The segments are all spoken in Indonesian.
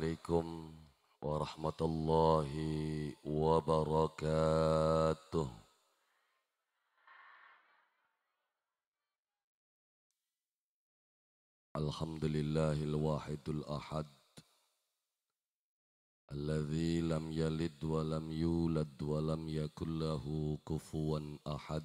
Assalamualaikum warahmatullahi wabarakatuh. Alhamdulillahil wahidul ahad alladzi yalid wa yulad wa lam yakul ahad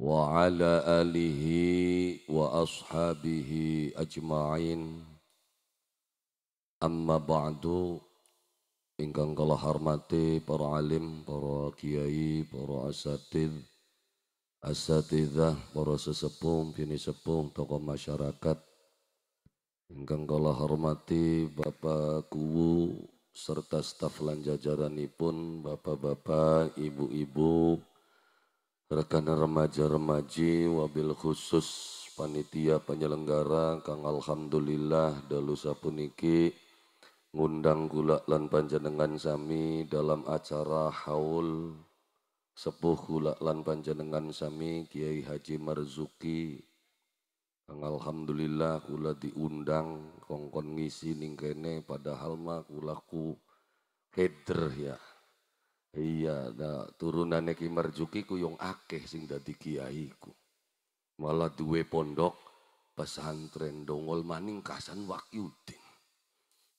وعلى آله وأصحابه Amma ba'du ingkang kala hormati para alim, para kiai, para asatid, asatidah, para sesepuh, bini sepuh, tokoh masyarakat. Ingkang kala hormati Bapak Kuwu serta staf lan jajaranipun, bapak-bapak, ibu-ibu, rekan remaja-remaji wabil khusus panitia penyelenggara Kang Alhamdulillah dalusa puniki ngundang gula lan panjenengan sami dalam acara haul sepuh gula lan panjenengan sami Kiai Haji Marzuki Kang Alhamdulillah kula diundang kongkon ngisi ningkene padahal mah ku keder ya Iya, nah, turunane Ki Marjuki ku yang akeh sing dadi kiai Malah dua pondok pesantren Dongol Maning Kasan Wakyudin.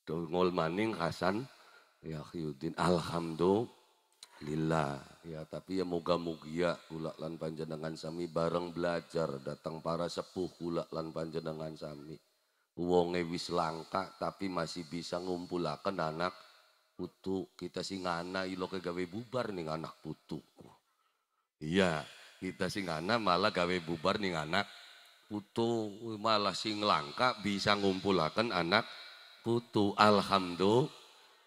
Dongol Maning Kasan Wakyudin. Alhamdulillah. Ya, tapi ya moga-mogi ya lan panjenengan sami bareng belajar datang para sepuh kulak lan panjenengan sami. Wonge wis langka tapi masih bisa ngumpulaken anak putu kita sih ngana ilo kegawe bubar nih anak putuku iya kita sih ngana malah gawe bubar nih anak putu malah sing langka bisa ngumpulakan anak putu alhamdulillah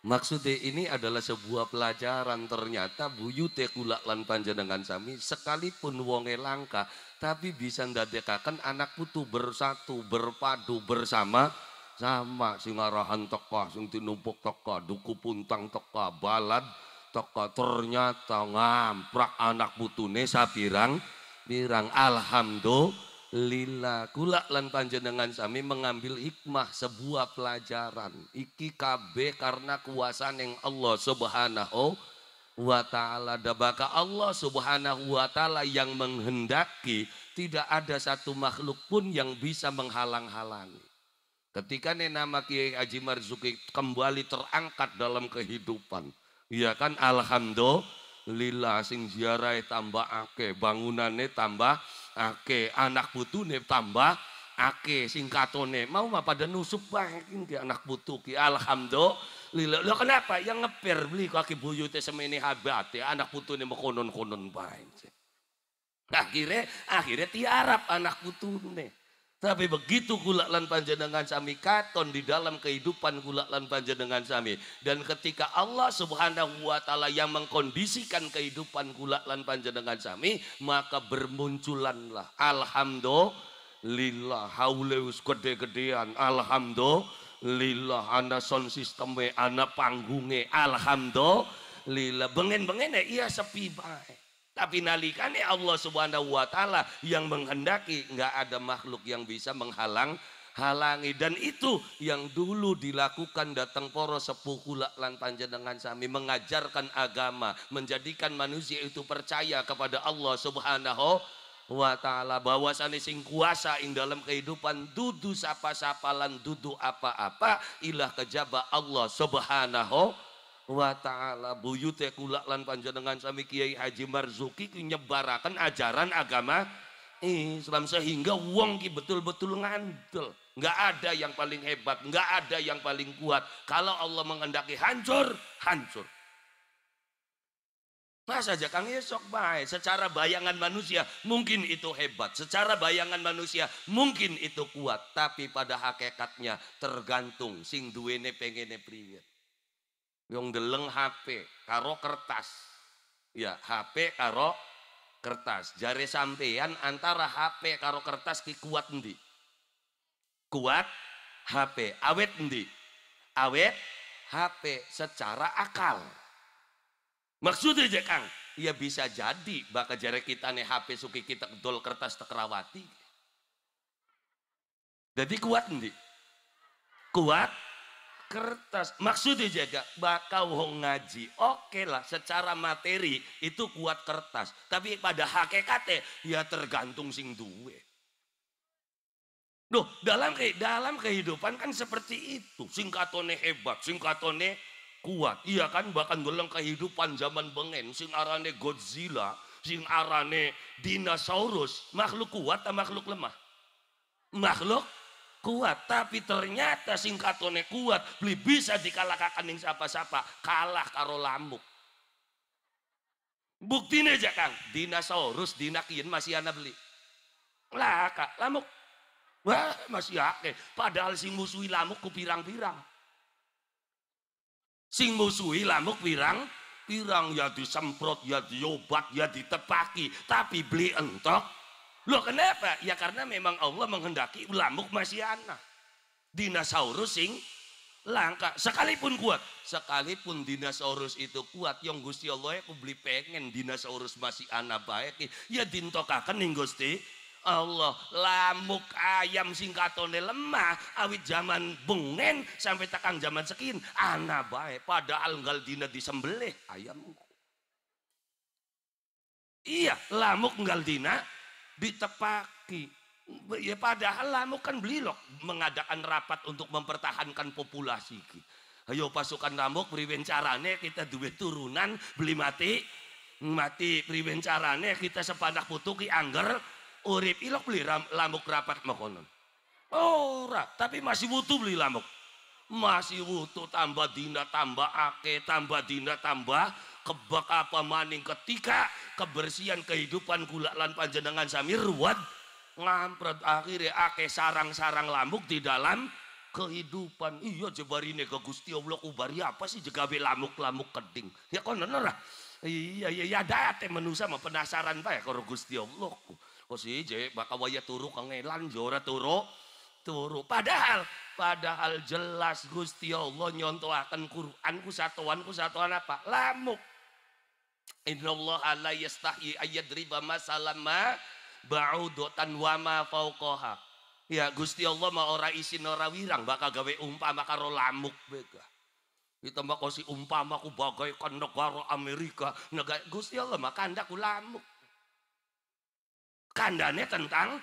maksudnya ini adalah sebuah pelajaran ternyata buyute kulak lan panjenengan sami sekalipun wonge langka tapi bisa ndadekaken anak putu bersatu berpadu bersama sama sing arahan teka sing tinumpuk teka duku puntang teka balad teka ternyata ngamprak anak putune sapirang mirang, alhamdulillah kula lan panjenengan sami mengambil hikmah sebuah pelajaran iki kabeh karena kuasa yang Allah subhanahu wa ta'ala dabaka Allah subhanahu wa ta'ala yang menghendaki tidak ada satu makhluk pun yang bisa menghalang-halangi Ketika nih nama Kiai Haji Marzuki kembali terangkat dalam kehidupan, iya kan alhamdulillah sing ziarah tambah ake, bangunannya tambah ake, anak putune tambah ake, sing katone mau mah pada nusuk banget ki anak putu ki alhamdulillah. Lo kenapa? Yang ngeper beli kaki buyute habat ya anak putune mekonon-konon bae. Akhirnya akhirnya tiarap anak putune. Tapi begitu gulaklan panjenengan sami katon di dalam kehidupan gulaklan panjenengan sami. Dan ketika Allah subhanahu wa ta'ala yang mengkondisikan kehidupan gulaklan panjenengan sami. Maka bermunculanlah. Alhamdulillah. Hauleus gede-gedean. Alhamdulillah. Anda sound sistemnya. Anda panggungnya. Alhamdulillah. Bengen-bengennya ia sepi baik. Tapi nalikannya Allah Subhanahu wa taala yang menghendaki, nggak ada makhluk yang bisa menghalang halangi dan itu yang dulu dilakukan datang poros sepuh lan panjenengan sami mengajarkan agama menjadikan manusia itu percaya kepada Allah subhanahu wa ta'ala bahwasane sing kuasa in dalam kehidupan dudu sapa-sapalan dudu apa-apa ilah kejaba Allah subhanahu wa ta'ala buyute ya, kula lan panjenengan sami Kiai Haji Marzuki nyebarakan ajaran agama Islam sehingga wong ki betul-betul ngandel nggak ada yang paling hebat nggak ada yang paling kuat kalau Allah mengendaki hancur hancur Mas aja Kang Esok baik secara bayangan manusia mungkin itu hebat secara bayangan manusia mungkin itu kuat tapi pada hakikatnya tergantung sing duwene pengene priwet yang deleng HP karo kertas. Ya, HP karo kertas. Jari sampean antara HP karo kertas ki kuat endi? Kuat HP. Awet endi? Awet HP secara akal. Maksudnya je Kang, ya bisa jadi bakal jari kita nih HP suki kita dol kertas tekerawati. Jadi kuat endi? Kuat kertas. Maksudnya jaga, bakau hong ngaji. Oke okay lah, secara materi itu kuat kertas. Tapi pada hakikatnya, ya tergantung sing duwe. Duh, dalam dalam kehidupan kan seperti itu. Singkatone hebat, singkatone kuat. Iya kan, bahkan dalam kehidupan zaman bengen, sing arane Godzilla, sing arane dinosaurus, makhluk kuat atau makhluk lemah? Makhluk kuat tapi ternyata singkatone kuat beli bisa dikalahkan yang siapa-siapa kalah karo lamuk buktinya aja kang dinosaurus dinakin masih anak beli lah kak lamuk wah masih ake padahal sing musuhi lamuk ku pirang-pirang sing musuhi lamuk pirang pirang ya disemprot ya diobat ya ditepaki tapi beli entok Loh kenapa? Ya karena memang Allah menghendaki lamuk masih anak. Dinosaurus sing langka. Sekalipun kuat. Sekalipun dinosaurus itu kuat. Yang Gusti Allah ya, aku beli pengen dinosaurus masih anak baik. Ya dintokakan nih Gusti. Allah lamuk ayam singkatone lemah awit zaman bengen sampai tekan zaman sekin anak baik pada algal dina disembelih ayam iya lamuk nggal dina ditepaki. Ya padahal lamu kan beli loh mengadakan rapat untuk mempertahankan populasi. Ayo pasukan lamuk priwen carane kita duit turunan beli mati mati priwen carane kita sepanah putu ki angger urip ilok beli ram, lamuk rapat makonon. Oh, ora, tapi masih butuh beli lamuk. Masih butuh tambah dina tambah ake tambah dina tambah kebak apa maning ketika kebersihan kehidupan gula lan panjenengan sami ruwet ngampret akhirnya ake sarang-sarang lamuk di dalam kehidupan iya jebarine ke Gusti Allah kubari apa sih jegabe lamuk-lamuk keding ya kon nener iya iya iya ada ate manusia mah penasaran bae karo Gusti Allah kok sih je bakal waya turu kangelan yo ya ora turu turu padahal padahal jelas Gusti Allah nyontoaken Quran ku satuan ku satuan apa lamuk Innallaha la yastahi ayadriba masalama ba'udotan wama faukoha. Ya Gusti Allah ma ora isin ora wirang bakal gawe umpama karo lamuk bega. Ditambah kosi umpama ku bagaikan negara Amerika. Negara Gusti Allah ma kandaku lamuk. Kandane tentang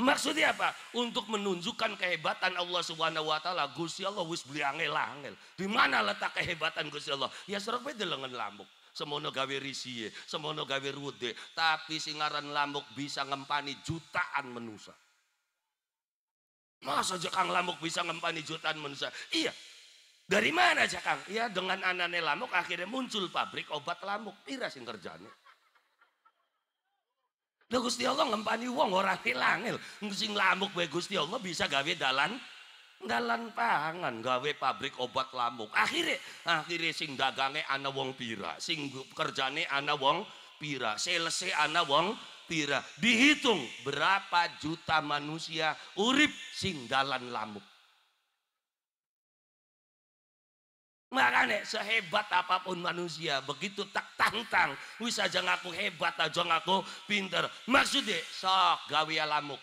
maksudnya apa? Untuk menunjukkan kehebatan Allah Subhanahu wa taala. Gusti Allah wis beli angel-angel. Di mana letak kehebatan Gusti Allah? Ya serupa dengan lamuk semono gawe risie, semono gawe rude, tapi singaran lamuk bisa ngempani jutaan manusia. Masa jekang Lamuk bisa ngempani jutaan manusia? Iya. Dari mana aja Iya dengan anane Lamuk akhirnya muncul pabrik obat Lamuk. Pira sing kerjane? Lah Gusti Allah ngempani wong orang hilangil. Sing Lamuk bagus Gusti Allah bisa gawe dalan dalan pangan gawe pabrik obat lamuk akhirnya akhirnya sing dagange ana wong pira sing kerjane ana wong pira selesai ana wong pira dihitung berapa juta manusia urip sing dalan lamuk Makanya sehebat apapun manusia, begitu tak tantang, wis aja ngaku hebat, aja ngaku pinter. Maksudnya, sok gawe lamuk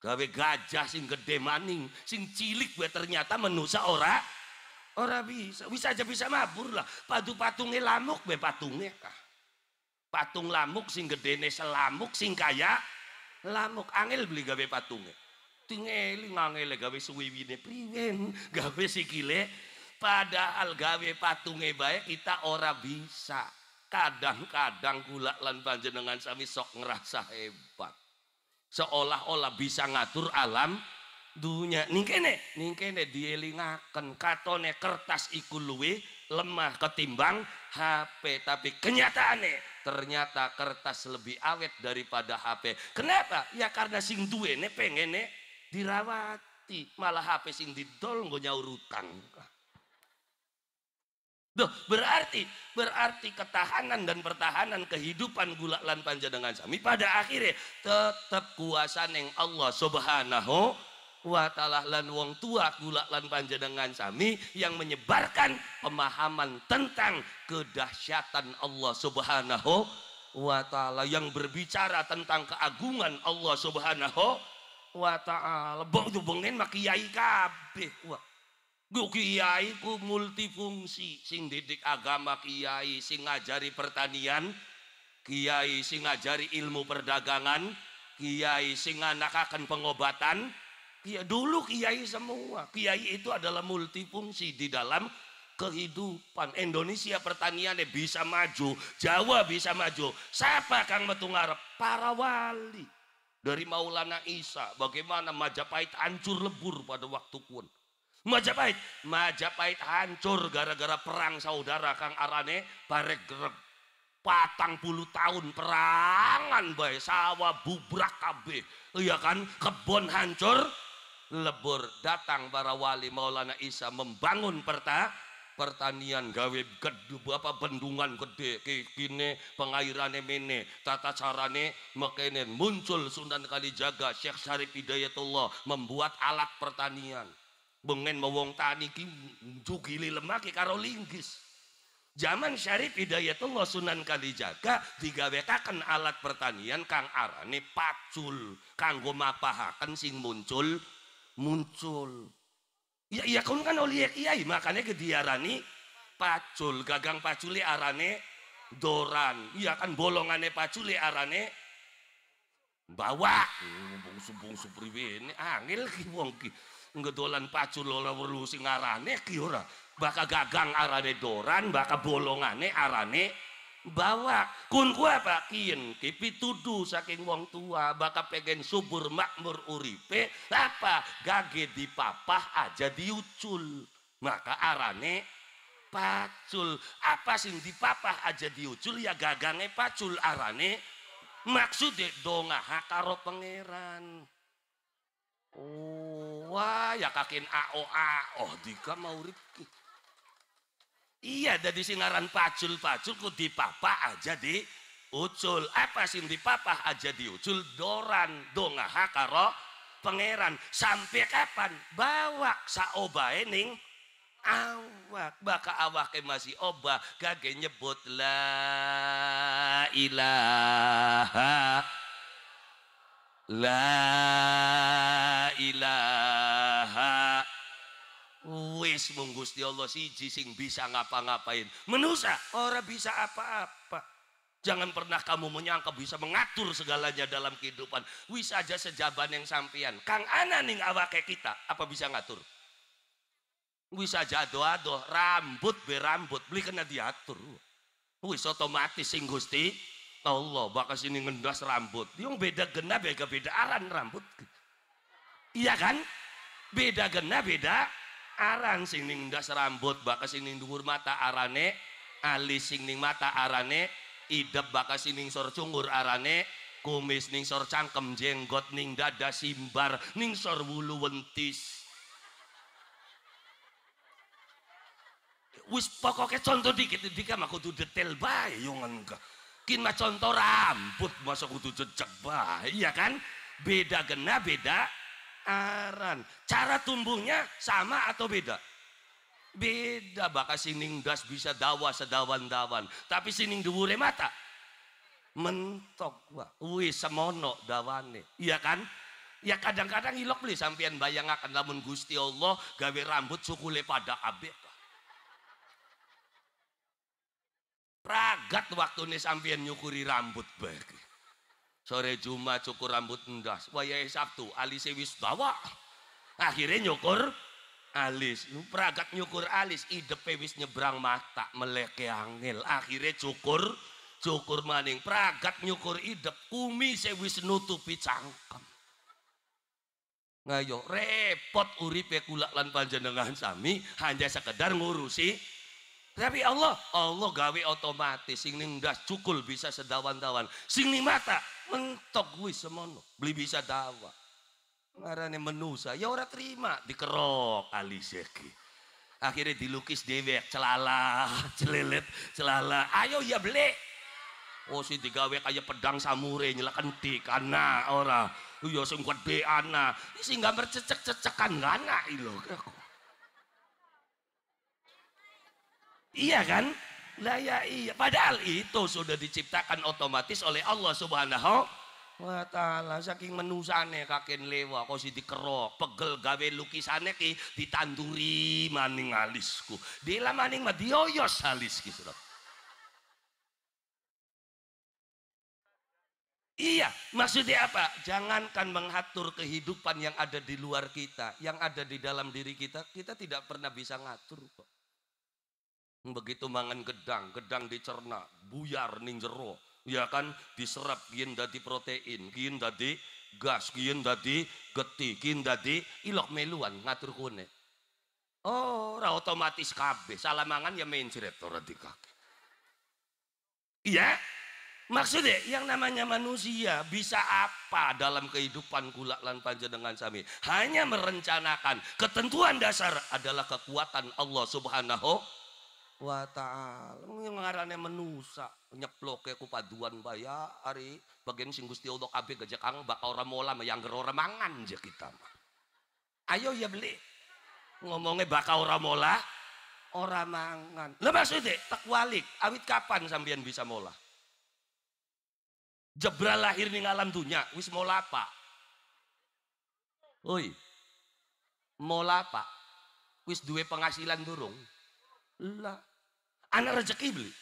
gawe gajah sing gede maning sing cilik gue ternyata menusa ora ora bisa bisa aja bisa mabur lah padu patungnya lamuk gue patungnya kah patung lamuk sing nih selamuk sing kaya lamuk angel beli gawe patungnya tingeli ngangel gawe suwiwine priwen gawe si sikile padahal gawe patungnya baik kita ora bisa kadang-kadang gula lan panjenengan sami sok ngerasa hebat seolah-olah bisa ngatur alam dunia Ningkene, kene ning kene dielingaken katone kertas iku luwe lemah ketimbang HP tapi kenyataannya ternyata kertas lebih awet daripada HP kenapa ya karena sing duwene pengene dirawati malah HP sing didol nggo nyaur utang Duh, berarti berarti ketahanan dan pertahanan kehidupan gula lan panja dengan sami pada akhirnya tetap kuasa neng Allah Subhanahu wa taala lan wong tua gula lan panja dengan sami yang menyebarkan pemahaman tentang kedahsyatan Allah Subhanahu wa taala yang berbicara tentang keagungan Allah Subhanahu wa taala. Bong jubengin makiai kabeh. Wah, Dulu kiai ku multifungsi, sing didik agama kiai, sing ngajari pertanian, kiai sing ngajari ilmu perdagangan, kiai sing anakakan pengobatan, kiai dulu kiai semua. Kiai itu adalah multifungsi di dalam kehidupan Indonesia pertaniannya bisa maju, Jawa bisa maju. Siapa Kang Metu Para wali dari Maulana Isa, bagaimana Majapahit hancur lebur pada waktu pun Majapahit, Majapahit hancur gara-gara perang saudara Kang Arane barek gerep patang puluh tahun perangan baik sawah bubrak kabeh iya kan kebon hancur lebur datang para wali Maulana Isa membangun perta pertanian gawe gede apa bendungan gede kini pengairannya mene tata carane mekene muncul Sunan Kalijaga Syekh Syarif Hidayatullah membuat alat pertanian bengen mawong tani ki jugili ki karo linggis Zaman Syarif Hidayatullah Sunan Kalijaga kan alat pertanian kang arane pacul goma mapahaken sing muncul muncul. Ya iya kon kan oleh iya makanya ke diarani pacul gagang paculi arane doran. Iya kan bolongane paculi arane bawa. Bungsu-bungsu priwe ini angil ki wong ki ngedolan pacul pacu lola perlu sing arane kiora baka gagang arane doran baka bolongane arane bawa kun ku apa kien kipi tudu saking wong tua baka pengen subur makmur uripe apa gage dipapah aja diucul maka arane pacul apa sing dipapah aja diucul ya gagange pacul arane maksudnya dongah karo pangeran Wah, ya kakin AO AO oh, dika mau rik Iya, dari singaran pacul-pacul ku dipapa aja di ucul. Apa sih dipapa aja di ucul? Doran, dongaha karo pangeran. Sampai kapan? Bawa saoba ening awak baka awake masih obah kage nyebut la ilaha La ilaha wis Gusti Allah siji sing bisa ngapa-ngapain. Menusa ora bisa apa-apa. Jangan pernah kamu menyangka bisa mengatur segalanya dalam kehidupan. Wis aja sejaban yang sampian. Kang Ana awak kayak kita apa bisa ngatur? Wis aja doa ado rambut berambut beli kena diatur. Wis otomatis sing Gusti Allah bakas ini ngendas rambut yang beda gena beda beda aran rambut iya kan beda gena beda aran sing ngendas rambut bakas ini dhuwur mata arane alis sing mata arane idep bakas ini sor cungur arane kumis ning sor cangkem jenggot ning dada simbar ning sor wulu wentis wis pokoknya contoh dikit dikit aku tuh detail baik, yo enggak makin mah contoh rambut masa kudu jejak bah iya kan beda gena beda aran cara tumbuhnya sama atau beda beda bakal sining das bisa dawa sedawan-dawan tapi sining dhuwure mata mentok wah wih semono dawane iya kan ya kadang-kadang hilok beli sampean bayangakan lamun Gusti Allah gawe rambut sukule pada abek Ragat waktu ini sambil nyukuri rambut bagi. Sore Juma cukur rambut endas. Wayai Sabtu alis wis dawa. Akhirnya nyukur alis. Pragat nyukur alis. Idepe wis nyebrang mata. Meleke angel. Akhirnya cukur. Cukur maning. Pragat nyukur idep. Kumi sewis nutupi cangkem. Ngayo repot uripe kulak lan panjenengan sami hanya sekedar ngurusi tapi Allah, Allah gawe otomatis. Sing ning ndas cukul bisa sedawan-dawan. Sing ning mata mentok kuwi semono, beli bisa dawa. Ngarane menusa, ya ora terima, dikerok alise iki. Akhirnya dilukis dewek, celala, celilit, celala. Ayo ya beli. Oh sih digawe kayak pedang samure nyelak entik anak orang. Yo iya, sing kuat be ana, sing gambar cecek-cecekan gana ilo iya, Iya kan? Lah ya iya. Padahal itu sudah diciptakan otomatis oleh Allah Subhanahu wa taala saking menusane kakin lewa kok si dikerok pegel gawe lukisane ki ditanduri maning alisku dila maning mah dioyos alis ki gitu Iya, maksudnya apa? Jangankan mengatur kehidupan yang ada di luar kita, yang ada di dalam diri kita, kita tidak pernah bisa ngatur kok begitu mangan gedang, gedang dicerna, buyar ning jero, ya kan diserap kian dadi protein, kian dadi gas, kian dadi getih, kian dadi ilok meluan ngatur kune. Oh, ora otomatis kabeh, salah mangan ya main jret ora Iya? Maksudnya yang namanya manusia bisa apa dalam kehidupan kula lan dengan sami? Hanya merencanakan. Ketentuan dasar adalah kekuatan Allah Subhanahu wa ta'ala ngarane menusa nyeplok ku paduan baya hari bagian sing Gusti Allah kabeh gajah kang bakal ora mola yang ora mangan je kita ayo ya beli ngomongnya bakal ora mola ora mangan lha maksud tak walik awit kapan sampean bisa mola Jebra lahir ning alam dunya wis mola apa oi mola apa wis duwe penghasilan durung lah Anak rezeki beli.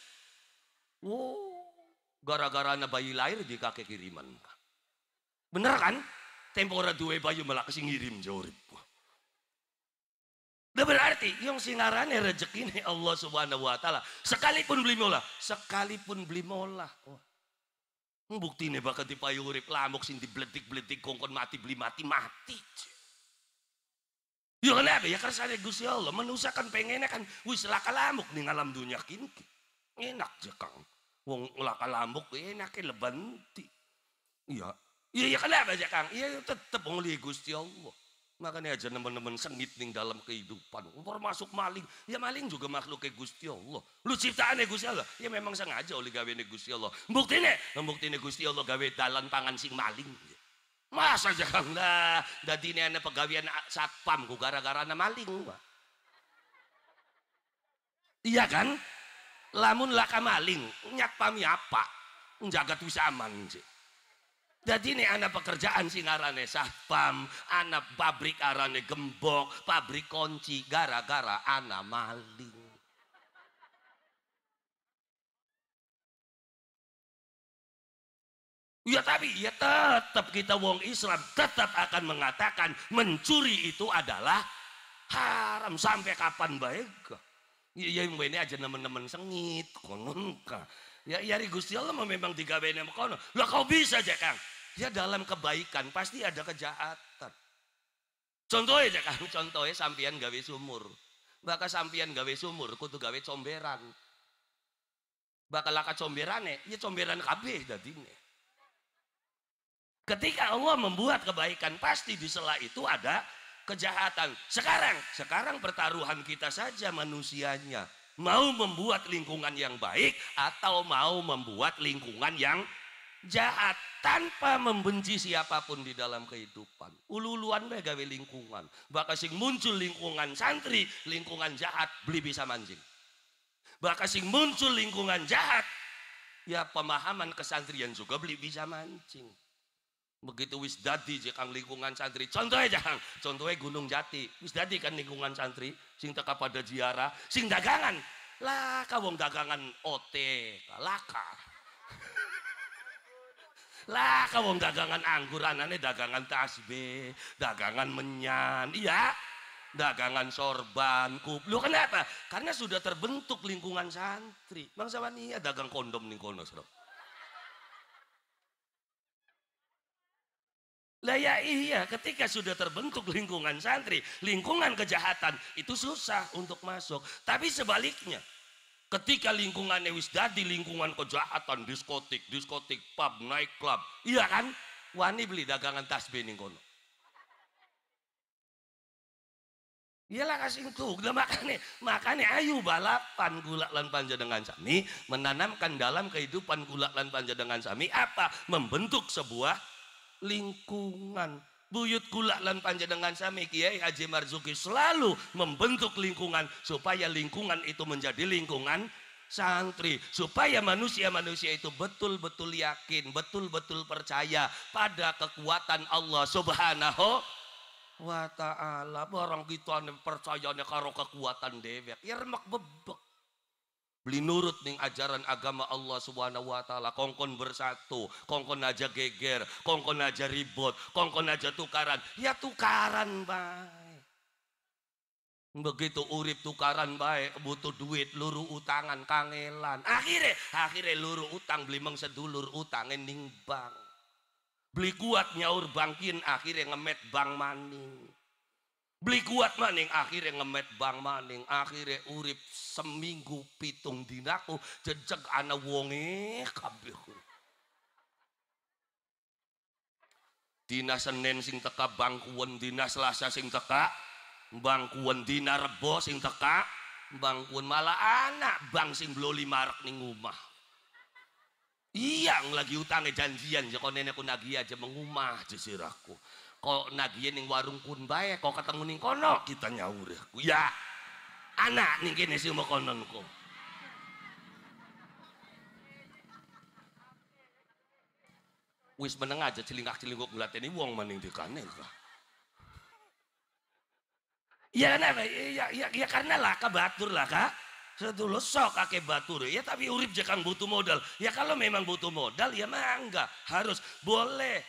wow, oh, gara-gara anak bayi lahir di kakek kiriman. Bener kan? Tempora dua bayi malah sing ngirim jorip. Itu berarti yang singarane rezeki ini Allah subhanahu wa ta'ala. Sekalipun beli mola. Sekalipun beli mola. Oh. Bukti ini bakal dipayuri lamuk sing dibletik-bletik kongkon mati beli mati-mati. Ya kenapa? Ya karena saya Gusti Allah. Manusia kan pengennya kan wis laka lamuk di alam dunia kini. Enak je ya, Kang. Wong laka lamuk ke lebenti. Iya. Iya ya kenapa ya Kang? Iya ya, tetep ngeli Gusti Allah. Makanya aja teman-teman sengit nih dalam kehidupan. Termasuk maling. Ya maling juga makhluk ke Gusti Allah. Lu ciptaan ya Gusti Allah. Ya memang sengaja oleh gawe Gusti Allah. Buktinya, buktinya Gusti Allah gawe dalan pangan sing maling masa jarang lah dadi ini pegawaian satpam ku gara-gara maling iya kan lamun laka maling nyak pami apa menjaga tuh aman sih jadi ini anak pekerjaan si ngarane satpam, anak pabrik arane gembok, pabrik kunci, gara-gara anak maling. Ya tapi ya tetap kita wong Islam tetap akan mengatakan mencuri itu adalah haram sampai kapan baik ya, ya, yang ini aja teman-teman sengit konon Ya ya Gusti Allah memang tiga bene kono. Lah kau bisa aja Kang. Ya dalam kebaikan pasti ada kejahatan. Contohnya aja Kang, ya sampian gawe sumur. Bakal sampian gawe sumur kudu gawe comberan. Bakal laka comberane, ya comberan kabeh dadine Ketika Allah membuat kebaikan, pasti di sela itu ada kejahatan. Sekarang, sekarang pertaruhan kita saja manusianya. Mau membuat lingkungan yang baik atau mau membuat lingkungan yang jahat tanpa membenci siapapun di dalam kehidupan. Ululuan we lingkungan. Bakal sing muncul lingkungan santri, lingkungan jahat beli bisa mancing. Bakal sing muncul lingkungan jahat, ya pemahaman kesantrian juga beli bisa mancing begitu wis dadi jekang lingkungan santri contohnya contoh contohnya gunung jati wis dadi kan lingkungan santri sing teka pada ziarah sing dagangan lah kawong dagangan ot laka lah kawong dagangan anggur anane dagangan tasbih dagangan menyan iya dagangan sorban lu kenapa karena sudah terbentuk lingkungan santri bangsawan ada iya, dagang kondom nih kono Lah ya iya, ketika sudah terbentuk lingkungan santri, lingkungan kejahatan itu susah untuk masuk. Tapi sebaliknya, ketika lingkungan wis dadi lingkungan kejahatan, diskotik, diskotik, pub, night club, iya kan? Wani beli dagangan tas bening kono. Iyalah kasih itu, tuh, makan makanya ayu balapan gulak lan panjenengan sami menanamkan dalam kehidupan gulak lan panjenengan sami apa membentuk sebuah lingkungan buyut kula lan panjenengan sami Kiai Haji Marzuki selalu membentuk lingkungan supaya lingkungan itu menjadi lingkungan santri supaya manusia-manusia itu betul-betul yakin, betul-betul percaya pada kekuatan Allah Subhanahu wa taala. Barang kita percayane karo kekuatan dewek, remek bebek beli nurut ning ajaran agama Allah Subhanahu wa taala kongkon bersatu kongkon aja geger kongkon aja ribut kongkon aja tukaran ya tukaran baik begitu urip tukaran baik butuh duit luru utangan kangelan akhirnya akhirnya luru utang beli mengsedulur utang ning bank beli kuat nyaur bangkin akhirnya ngemet bank maning beli kuat maning akhirnya ngemet bang maning akhirnya urip seminggu pitung dinaku jejak anak wonge kabeh Dina Senin sing teka bangkuan dina Selasa sing teka bangkuan dina Rebo sing teka bangkuan malah anak bang sing lima rak ning rumah iya lagi utangnya janjian jika ya nenekku nagih aja mengumah jesiraku kok nagian ning warung kun bae kok ketemu ning kono kita nyaurah ya, ya anak ning kene mbok kono niku wis meneng aja celingak celinguk ini wong maning dikane lah Ya, Iya, ya, ya, ya karena lah kebatur lah kak Sedulur sok kakek batur ya tapi urip jangan butuh modal ya kalau memang butuh modal ya mah harus boleh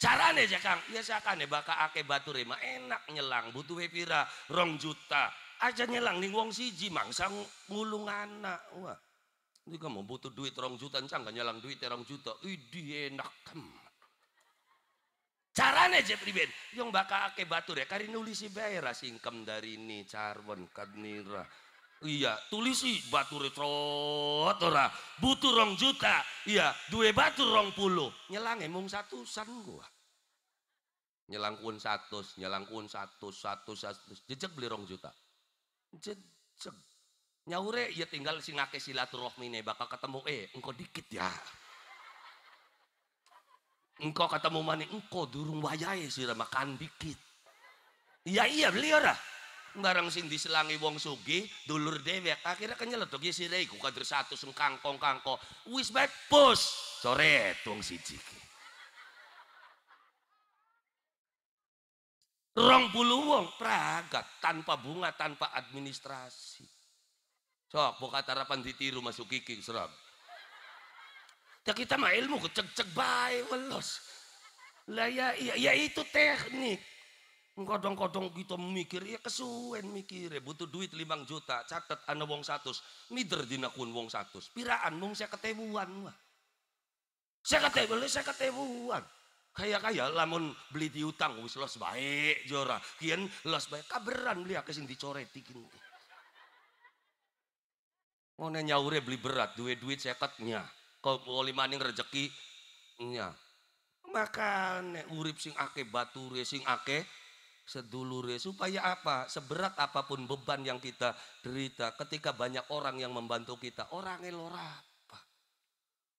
carane aja kang ya sakane bakal ake batu rema enak nyelang butuh pira rong juta aja nyelang nih wong siji sang ngulung anak wah ini kamu butuh duit rong juta cang gak nyelang duit rong juta idi enak kem carane aja priben yang bakal ake batu ya kari nulisi bayar singkem dari ini carbon kadnira Iya, tulis sih batu retrot ora. Butuh rong juta. Iya, dua batu rong puluh. Nyelang emung satu san gua. Nyelang kun satu, nyelang kun satu, satu, satu. Jejak beli rong juta. Jejak. Nyaure ya tinggal si silaturahmi nih bakal ketemu eh engkau dikit ya. Engkau ketemu mana engkau durung wayai sih makan dikit. Iya iya beli ora barang sing diselangi wong Sugi dulur dewek akhirnya kenyeletuk ya sirei reiku kader satu sing kangkong kangko wis baik pus sore wong ciki rong bulu wong pragat tanpa bunga tanpa administrasi sok buka tarapan ditiru masuk kiki serab ya kita mah ilmu kecek-cek baik welos lah ya, ya, ya itu teknik Kodong-kodong kita mikir, ya kesuwen mikir, ya butuh duit limang juta, catet anda wong satus, mider nakun wong satus, piraan mung saya ketebuan, wah. Saya ketebuan, saya ketebuan. Kaya-kaya lamun beli utang wis los baik jora, kian los baik, kaberan beli akeh sing dicoreti kini. Mau nyaure beli berat, duit-duit saya ketnya, Kalau boleh maning rezeki, nya. Maka nek urip sing akeh batu, sing akeh sedulure supaya apa? Seberat apapun beban yang kita derita ketika banyak orang yang membantu kita, orang elora apa?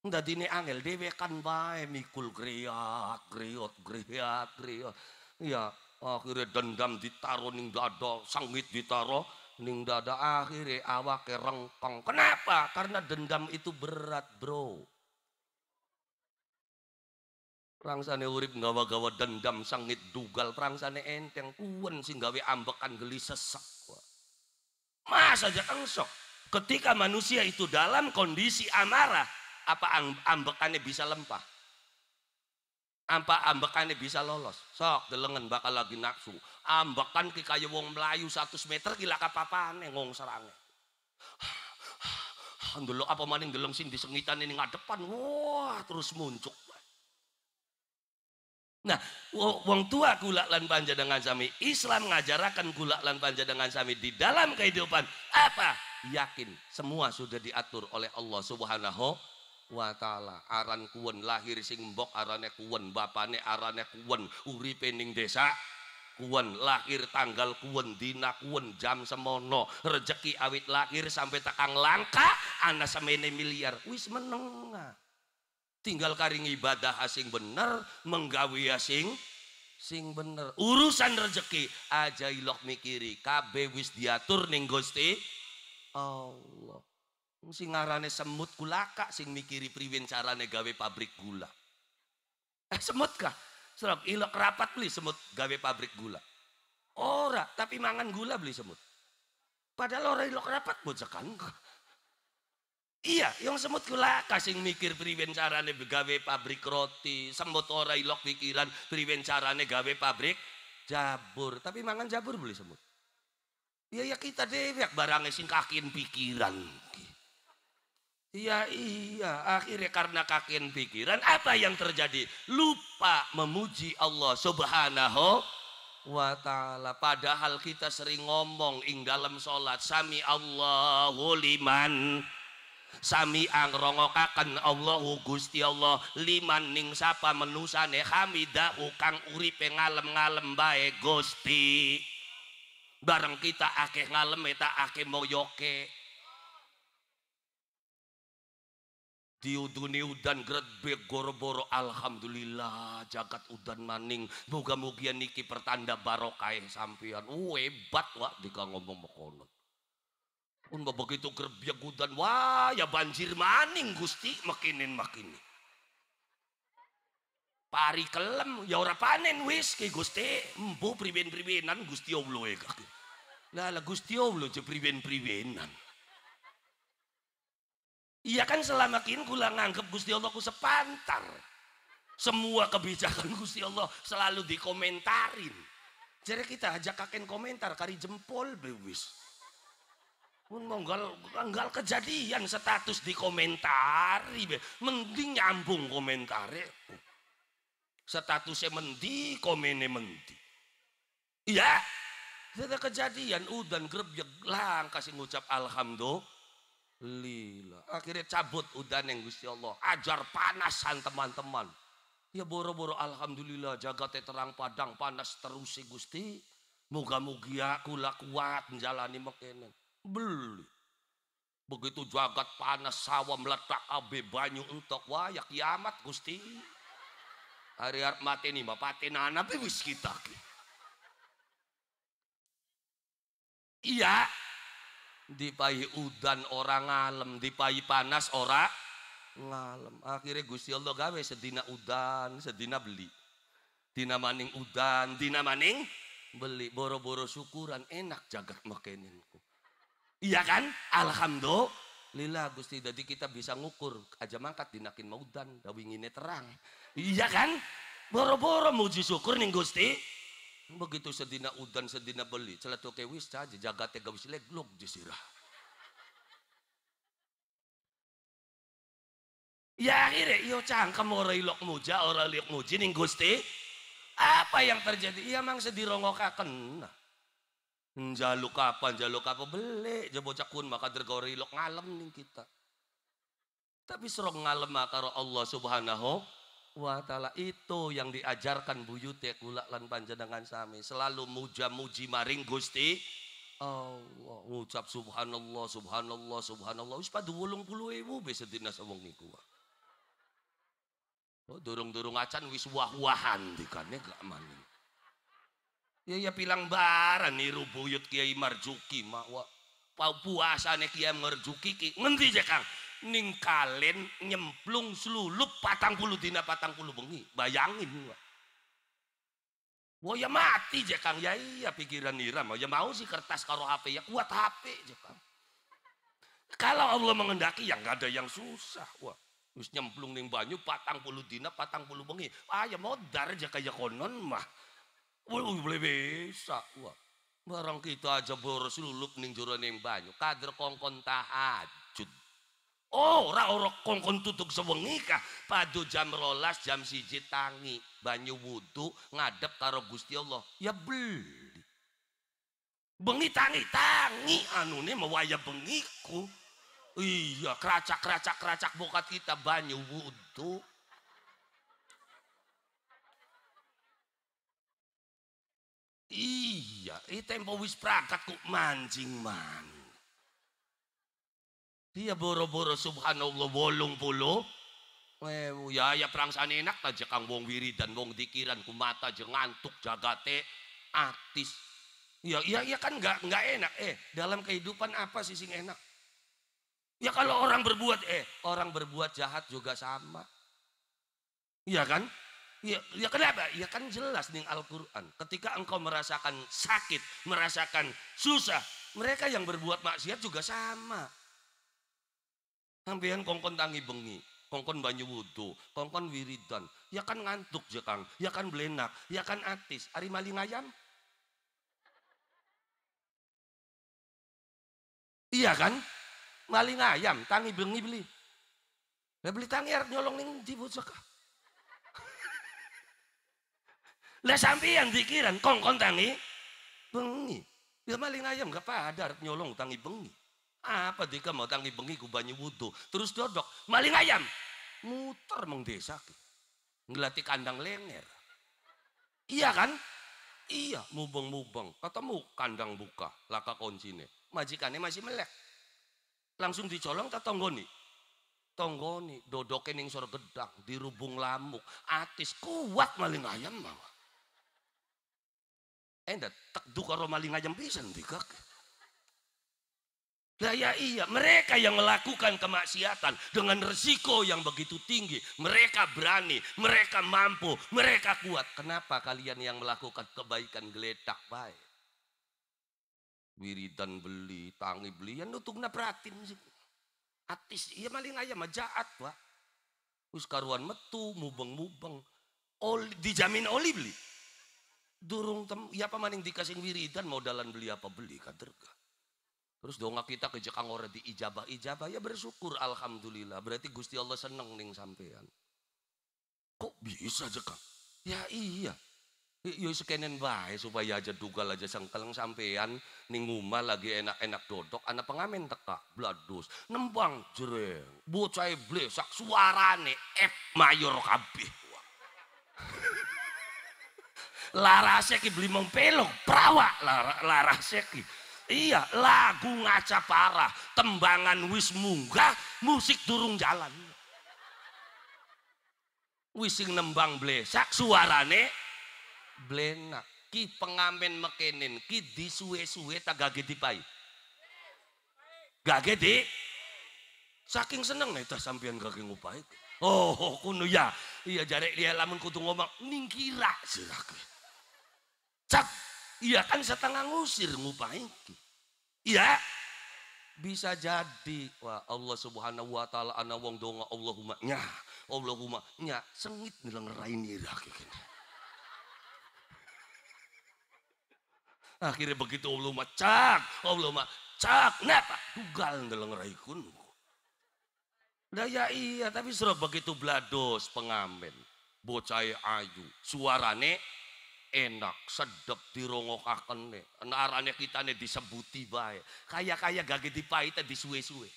nggak dini angel dewe kan bae mikul griat, griot, griat, griot. Ya, akhirnya dendam ditaruh ning dada, sangit ditaruh ning dada akhirnya awak rengkong. Kenapa? Karena dendam itu berat, Bro. Perangsane urip gawa-gawa dendam sangit dugal, perangsane enteng kuwen sing gawe ambekan geli sesek. Mas aja engsok. Ketika manusia itu dalam kondisi amarah, apa ambekannya bisa lempah? Apa ambekannya bisa lolos? Sok delengen bakal lagi nafsu. Ambekan ki kaya wong Melayu 100 meter gila kapapane ngong serange. Ndelok apa maning deleng sing disengitan ini ngadepan. Wah, terus muncul. Nah, wong tua gulak lan dengan sami Islam ngajarakan gulak lan dengan sami di dalam kehidupan apa? Yakin semua sudah diatur oleh Allah Subhanahu wa taala. Aran kuwen lahir sing mbok arane kuwen, bapane arane kuwen, uripe ning desa kuwen, lahir tanggal kuwen, dina kuwen, jam semono, rejeki awit lahir sampai tekang langka, ana semene miliar. Wis menengah tinggal karing ibadah asing bener menggawi asing sing bener urusan rezeki aja ilok mikiri KB wis diatur ning Gusti Allah sing ngarane semut kulaka sing mikiri priwin carane gawe pabrik gula eh semut kah serap ilok rapat beli semut gawe pabrik gula ora tapi mangan gula beli semut padahal orang ilok rapat bocakan Iya, yang semut kula kasih mikir priwen carane gawe pabrik roti, semut ora ilok pikiran priwen carane gawe pabrik jabur. Tapi mangan jabur beli semut. Iya ya kita dewek barangnya sing kakin pikiran. Iya iya akhirnya karena kakin pikiran apa yang terjadi? Lupa memuji Allah subhanahu wa ta'ala padahal kita sering ngomong ing dalam sholat sami Allahu liman Sami angrongokaken Allah Gusti Allah liman ning sapa menusane hamidahu kang uripe ngalem-ngalem bae Gusti. Bareng kita akeh ngalem eta akeh moyoke. diuduni udan gredbek goroboro alhamdulillah jagat udan maning moga-moga niki pertanda barokah eh sampean uh, hebat wak dika ngomong mekono Un begitu gudan wah ya banjir maning gusti makinin makinin. Pari kelem, ya ora panen wis ke gusti, embu priben-pribenan gusti oblo ya kaki. Lala gusti oblo je priben-pribenan. Iya kan selama kini kula nganggep Gusti Allah ku sepantar. Semua kebijakan Gusti Allah selalu dikomentarin. Jadi kita ajak kaken komentar kari jempol bewis. Mun monggal monggal kejadian status dikomentari be. Mending nyambung komentare. Statusnya mendi, komennya mendi. Iya. Ada kejadian udan grebek lang kasih ngucap alhamdulillah. Akhirnya cabut udan yang Gusti Allah. Ajar panasan teman-teman. Ya boro-boro alhamdulillah jaga terang padang panas terus si Gusti. Moga-moga ya kula kuat menjalani mekene beli. Begitu jagat panas sawah meletak abe banyu untuk wayak kiamat gusti. Hari harap mati nih bapak nana wis kita. Iya, Dipayi udan orang ngalem, dipayi panas orang ngalem. Akhirnya Gusti Allah gawe sedina udan, sedina beli. Dina maning udan, dina maning beli. Boro-boro syukuran enak jagat makenin. Iya kan? Alhamdulillah Gusti jadi kita bisa ngukur aja mangkat dinakin maudan dawing ini terang. Iya kan? Boro-boro muji syukur nih Gusti. Begitu sedina udan sedina beli ke wis aja jagate gawis leglok jisirah. Ya akhirnya, yo iya cangkem orang ilok muja, orang liok muji nih Gusti. Apa yang terjadi? Iya mang sedirongokaken. Nah. Njaluk apa, njaluk apa, beli, je bocah kun maka lok ngalem nih kita. Tapi serong ngalem karo Allah subhanahu wa ta'ala itu yang diajarkan buyute kula lan panjenengan sami selalu muja muji maring Gusti Allah ucap subhanallah subhanallah subhanallah wis padu ibu bisa dinas omong niku Oh, durung-durung acan wis wah-wahan dikane gak maning. Ya ya pilang baran niru buyut Kiai Marzuki mak wa puasane Kiai Marjuki ki ngendi je Kang ning kalen nyemplung selulup patang puluh dina patang puluh bengi bayangin wa Wah ya mati je Kang ya iya pikiran Ira mah, ya mau sih kertas karo HP ya kuat HP je Kang kalau Allah mengendaki yang nggak ada yang susah wah terus nyemplung ning banyu patang puluh dina patang puluh bengi ah ya modar aja kayak konon mah Wah, boleh bisa. Wah, barang kita aja boros lulup ning jero ning banyu. Kader kongkon tahajud. Oh, ora ora kongkon tutuk sewengi kah? Padu jam rolas jam siji tangi banyu wudu ngadep karo Gusti Allah. Ya beli. Bengi tangi tangi anu anune mewaya bengiku. Iya, keracak keracak keracak bokat kita banyu wudu. Iya, ini tempo wis prakat kok mancing man. Iya boro-boro subhanallah bolong pulo. Wewu ya ya perang sana enak ta kang wong dan wong dikiran mata je ngantuk jagate artis. Ya iya iya kan nggak nggak enak eh dalam kehidupan apa sih sing enak? Ya kalau orang berbuat eh orang berbuat jahat juga sama. Iya kan? Ya, ya kenapa? Ya kan jelas nih Al-Quran. Ketika engkau merasakan sakit, merasakan susah, mereka yang berbuat maksiat juga sama. Sampaian kongkon tangi bengi, kongkon banyu wudhu, kongkon wiridan. Ya kan ngantuk je ya kang, ya kan belenak, ya kan atis. Ari maling ayam? Iya kan? Maling ayam, tangi bengi beli. beli tangi nyolong ning dibuat sekarang. Lah sampean pikiran kongkon tangi bengi. Dia ya, maling ayam gak ada nyolong tangi bengi. Apa dika mau tangi bengi ku banyu Terus dodok maling ayam. Muter meng desa ki. kandang lenger. Iya kan? Iya, mubeng-mubeng. Ketemu kandang buka, laka koncine. Majikannya masih melek. Langsung dicolong ke tonggoni. Tonggoni, dodokin yang sor gedang, dirubung lamuk. Atis kuat maling ayam mah. Enda eh, tak duka romaling aja pisan bikak. Lah ya iya, mereka yang melakukan kemaksiatan dengan resiko yang begitu tinggi. Mereka berani, mereka mampu, mereka kuat. Kenapa kalian yang melakukan kebaikan geledak baik? Wiridan beli, tangi beli, ya nutungna pratin sih. Atis, iya maling aja majaat pak. Wis karuan metu, mubeng-mubeng. dijamin oli beli. Durung tem, ya apa maning dikasih wiridan modalan beli apa beli kaderga. Terus dongak kita ke Jekang di diijabah ijabah ya bersyukur alhamdulillah. Berarti Gusti Allah seneng neng sampean. Kok bisa Jekang? Ya iya. Yo sekenen baik supaya aja dugal aja sengkeleng sampean ning lagi enak-enak dodok anak pengamen teka bladus nembang jreng bocah sak suarane F mayor kabeh. Lara Seki beli mempelok pelok, perawak lara, Seki, Iya, lagu ngaca parah, tembangan wis munggah, musik durung jalan. wising nembang blesak, suarane blenak. Ki pengamen mekenin, ki disuwe-suwe tak gage dipai. Gage di saking seneng nih tas sampean gage ngupai. Oh, oh, kuno ya. Iya jarak dia lamun kutu ngomong ningkira. Cak, iya kan setengah ngusir ngupah itu. Iya, bisa jadi. Wah Allah subhanahu wa ta'ala ana wong donga Allahumma nya. Allahumma nya. Sengit nilang raini Akhirnya begitu Allahumma cak. Allahumma cak. Napa? Dugal nilang kun, Nah ya iya tapi sudah begitu blados pengamen. Bocah ayu. Suarane enak sedep dirongokakene enarane kitane disebuti bae kaya-kaya gage dipaite disuwe-suwe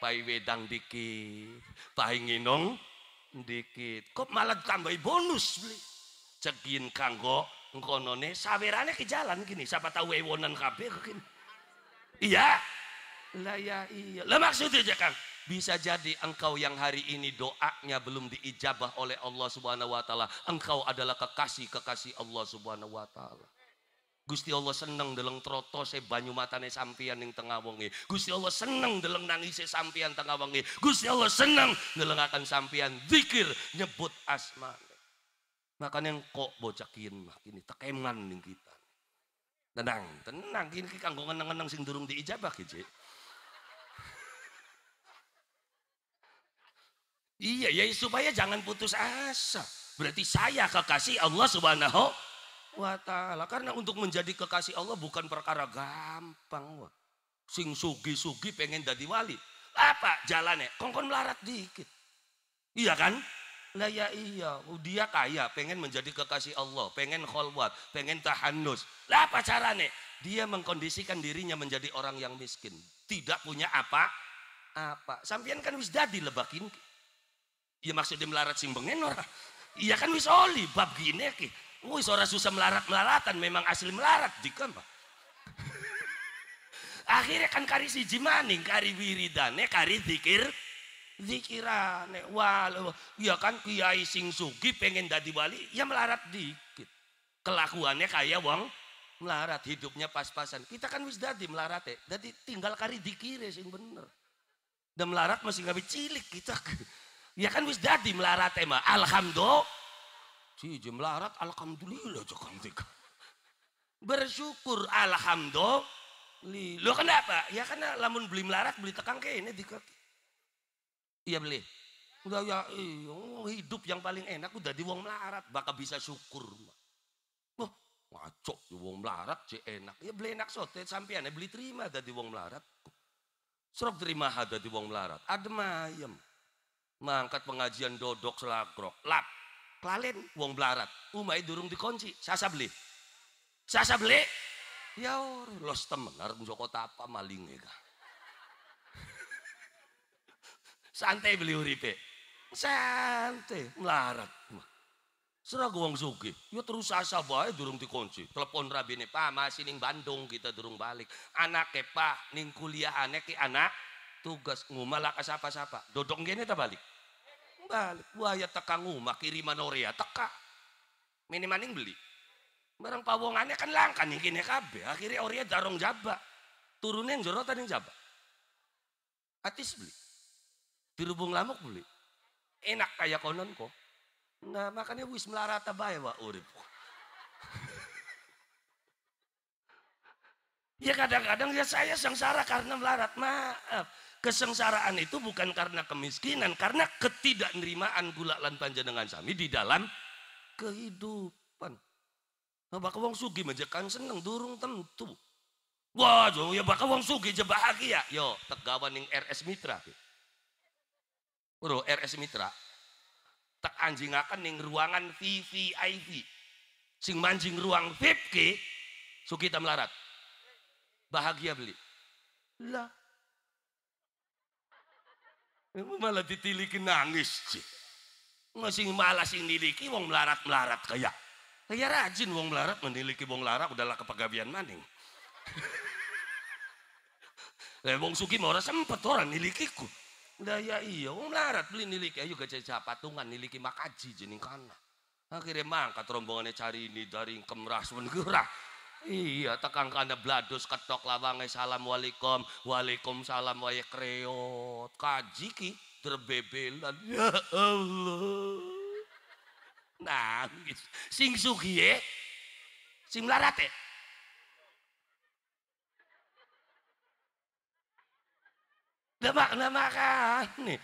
pai wedang dikit pai nginong dikit kok malah tambahi bonus beli cekin kanggo engkonone sawerane ke jalan gini siapa tahu ewonan kabeh gini iya lah ya iya. Lah maksudnya aja Bisa jadi engkau yang hari ini doanya belum diijabah oleh Allah Subhanahu wa taala. Engkau adalah kekasih-kekasih Allah Subhanahu wa taala. Gusti Allah seneng deleng trotose banyu matane sampian yang tengah wongi. Gusti Allah seneng deleng nangis sampian tengah wongi. Gusti Allah seneng akan sampian zikir nyebut asma. Makanya kok bocakin makin tekeman ning kita. Tenang, tenang Ini kanggo ngeneng-ngeneng sing durung diijabah ki, Iya, ya supaya jangan putus asa. Berarti saya kekasih Allah Subhanahu wa taala. Karena untuk menjadi kekasih Allah bukan perkara gampang, wah. Sing sugi-sugi pengen jadi wali. Apa jalannya? Kongkon melarat dikit. Iya kan? Lah ya iya, dia kaya, pengen menjadi kekasih Allah, pengen kholwat, pengen tahanus. Lah apa caranya? Dia mengkondisikan dirinya menjadi orang yang miskin, tidak punya apa-apa. Sampian kan wis jadi lebakin. Iya maksudnya melarat simpengen ora. Iya kan wis oli bab gini ki. Wis ora susah melarat-melaratan memang asli melarat dikam Pak. Akhirnya kan kari si jimaning, kari wiridane, kari zikir zikirane. Walau ya kan kiai sing sugi pengen dadi wali, ya melarat dikit. Kelakuannya kayak wong melarat hidupnya pas-pasan. Kita kan wis dadi melarat ya. Dadi tinggal kari dikire sing bener. Dan melarat masih gawe cilik kita. Ya kan wis dadi melarat tema. Alhamdulillah. Si melarat alhamdulillah jekam tika. Bersyukur alhamdulillah. Lo kenapa? Ya karena lamun beli melarat beli tekang ke ini, kaki. Iya beli. Udah ya, iya, hidup yang paling enak udah di wong melarat, bakal bisa syukur. Wah, ngaco di wong melarat je enak. Ya beli enak sote sampean ya beli terima di wong melarat. Serok terima ada di wong melarat. Adem ayem mengangkat pengajian dodok selagrok lap kalian uang belarat umai durung dikunci sasa beli sasa beli ya los temen harus joko tapa maling kan santai beli uripe santai melarat serah wong sugih ya terus sasa bae durung dikunci telepon nih pak masih ning Bandung kita durung balik ke pak ning kuliah ke anak tugas ngumalak ke sapa siapa Dodong gini tak balik. Balik. Buaya teka ngumak kiriman oria teka. Mini maning beli. Barang pawongannya kan langka nih gini kabe. Akhirnya oria darong jaba. Turunnya yang jorot tadi jaba. Atis beli. Dirubung lamuk beli. Enak kayak konon kok. Nah makanya wis melarata bae wa urib. Ya kadang-kadang ya saya sengsara karena melarat. Maaf kesengsaraan itu bukan karena kemiskinan, karena ketidaknerimaan gula lan panjenengan sami di dalam kehidupan. Nah, wong sugi majekan seneng durung tentu. Wah, jo, ya bakal wong sugi je bahagia. Yo, tegawan yang RS Mitra. Bro, RS Mitra tak akan yang ruangan VVIP. Sing manjing ruang VIP ke, Sugita melarat. Bahagia beli. Lah, Malah ditiliki nangis. Cik. Masih malah sing niliki wong melarat-melarat kayak. Kayak rajin wong melarat meniliki wong larat udahlah kepegawaian maning. Lah wong suki mau ora sempet orang nilikiku. udah ya iya wong melarat beli niliki ayo gajah cah patungan niliki makaji jeneng kana. Akhirnya mangkat rombongannya cari ini dari kemeras mengerah. Iya, tekan kanda bladus ketok lawange assalamualaikum. Waalaikumsalam wae kreot. Kaji ki terbebelan. Ya Allah. Nangis. Sing sugiye. Eh? Sing larate. Eh? Lah makna makane.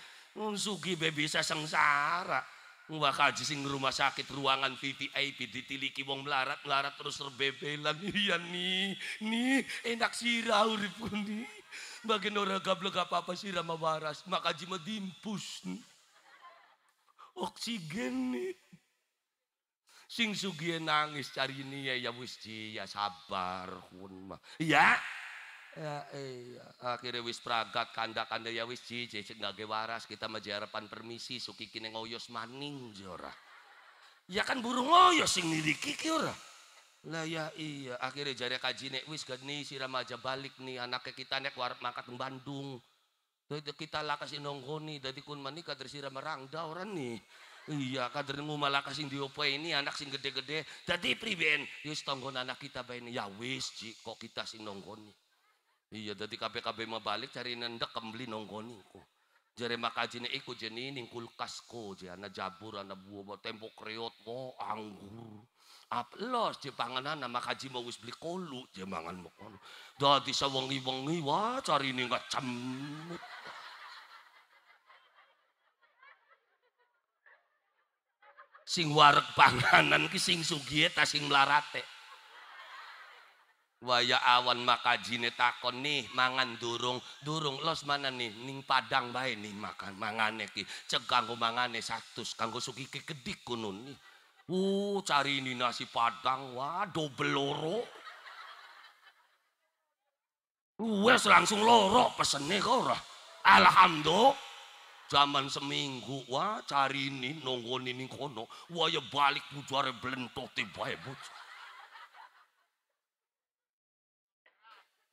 sugi be bisa sengsara. Wah kaji sing rumah sakit ruangan VIP ditiliki wong melarat melarat terus terbebelan iya nih nih enak sirah uripku nih bagian orang gablek apa apa sirah mawaras maka jima dimpus nih oksigen nih sing sugi nangis cari ini ya, ya wis ya sabar kun mah ya Ya iya. Akhirnya wis pragat kanda-kanda ya wis jijik nggak waras kita majarapan permisi suki kini ngoyos maning jora. Ya kan burung ngoyos sing niriki ora. Lah ya iya akhirnya jari nek wis gani si remaja balik nih anaknya kita nek warap makat Bandung. Dadi kita lakas inonggoni Dari kun manika dari si merangda orang nih. Iya kader malah kasih diopo ini anak sing gede-gede. -gede. priben yus tonggon anak kita bayi ya wis cik kok kita sing nonggoni iya jadi KPKB mau balik cari nendek kembali nonggoni ku jare makajine iku jenining kulkas ko je ana jabur ana buah tembok kreot mo anggur aplos je panganana makaji mau wis beli kolu je mangan mo kono dadi sawengi-wengi wah carine cemut. sing wareg panganan ki sing sugih ta sing mlarate Waya awan maka jine takon nih mangan durung durung los mana nih ning padang bae nih makan mangane ki cegang kanggo mangane satu kanggo suki ki gedik kunun nih uh cari ini nasi padang wah beloro, loro wes langsung loro pesene kau ora alhamdulillah Zaman seminggu, wah cari ini nonggon ini kono, wah ya balik bujare belentot tiba ya bujare.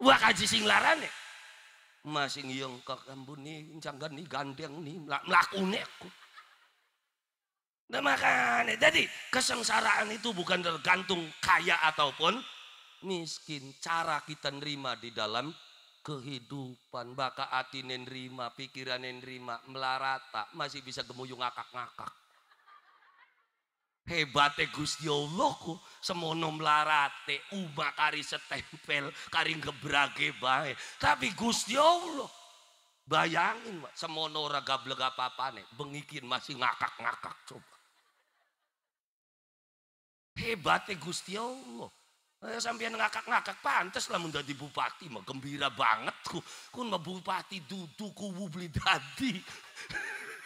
Wah kaji sing larane. ya. Masing yang kakambun nih, canggan nih, gandeng nih, melakune aku. Nah makanya, jadi kesengsaraan itu bukan tergantung kaya ataupun miskin. Cara kita nerima di dalam kehidupan. Baka hati nerima, pikiran nerima, melarata, masih bisa gemuyung ngakak-ngakak hebatnya Gusti Allah ku semono te uba kari setempel kari gebrage bae. Tapi Gusti Allah bayangin wa semono raga blega apa nih bengikin masih ngakak-ngakak coba. hebatnya Gusti Allah. Eh, sampean ngakak-ngakak pantas lah menjadi bupati mah gembira banget ku kun mah bupati duduk kubu beli dadi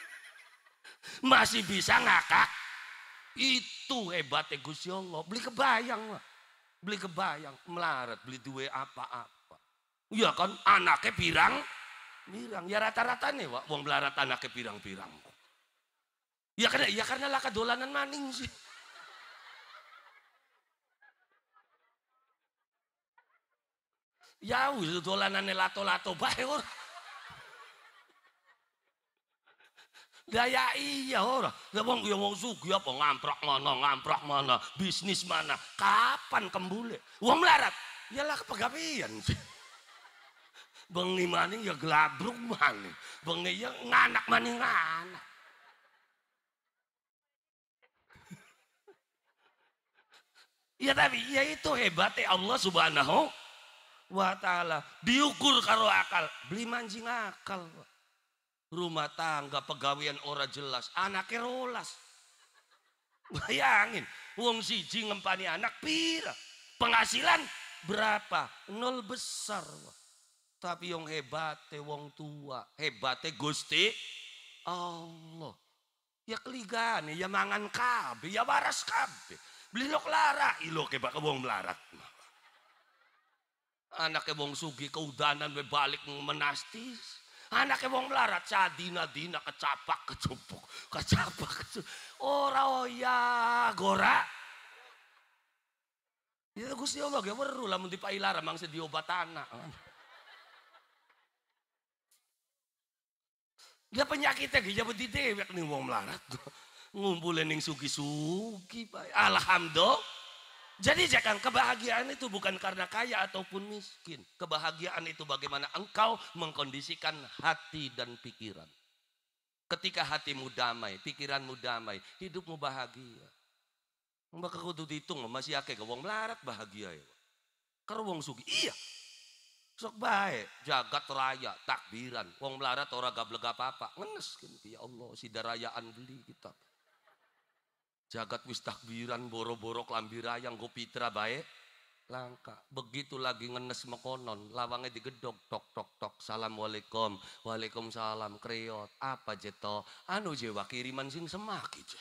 masih bisa ngakak itu hebatnya Gusti Allah. Beli kebayang lah. Beli kebayang. Melarat. Beli duwe apa-apa. Ya kan anaknya pirang. Pirang. Ya rata-rata nih Wak. Wong melarat anaknya pirang-pirang. Ya karena, ya karena laka dolanan maning sih. Ya wis dolanane lato-lato bae Gaya iya ora. Ya wong ya wong sugih apa ngamprok mana ngamprok mana bisnis mana? Kapan kembule? Wong melarat. Yalah kepegawian. Bengi maning ya gelabruk maning. Bengi ya nganak maning nganak. Ya tapi ya itu hebatnya Allah Subhanahu wa taala diukur karo akal, beli mancing akal. Pak rumah tangga, pegawaian ora jelas, anaknya rolas. Bayangin, wong siji ngempani anak pira, penghasilan berapa? Nol besar. Tapi yang hebate wong tua, hebate Gusti Allah. Ya keligane, ya mangan kabe, ya waras kabe. beli Belilok lara, kebak ke wong melarat. Anaknya wong sugi keudanan bebalik balik menastis. Anaknya wong melarat, cadina dina kecapak kecupuk, kecapak kecupuk. Ora ya gora. Ya Gusti dia ya weru lamun lara mangsa diobat anak. Dia ya, penyakitnya gila beti dewek nih wong melarat. Ngumpulin yang suki Alhamdulillah. Jadi jangan kebahagiaan itu bukan karena kaya ataupun miskin. Kebahagiaan itu bagaimana engkau mengkondisikan hati dan pikiran. Ketika hatimu damai, pikiranmu damai, hidupmu bahagia. Mbak kudu dihitung masih akeh wong melarat bahagia ya. Karo wong sugi. Iya. Sok baik, jagat raya, takbiran. Wong melarat ora gablek apa-apa. Ngenes ya Allah, sidarayaan beli kita. Jagat wis takbiran boro-boro klambira yang go pitra baik langka. Begitu lagi ngenes mekonon, lawangnya digedok tok tok tok. salam Assalamualaikum. salam Kreot. Apa jeto Anu je kiriman sing semak je.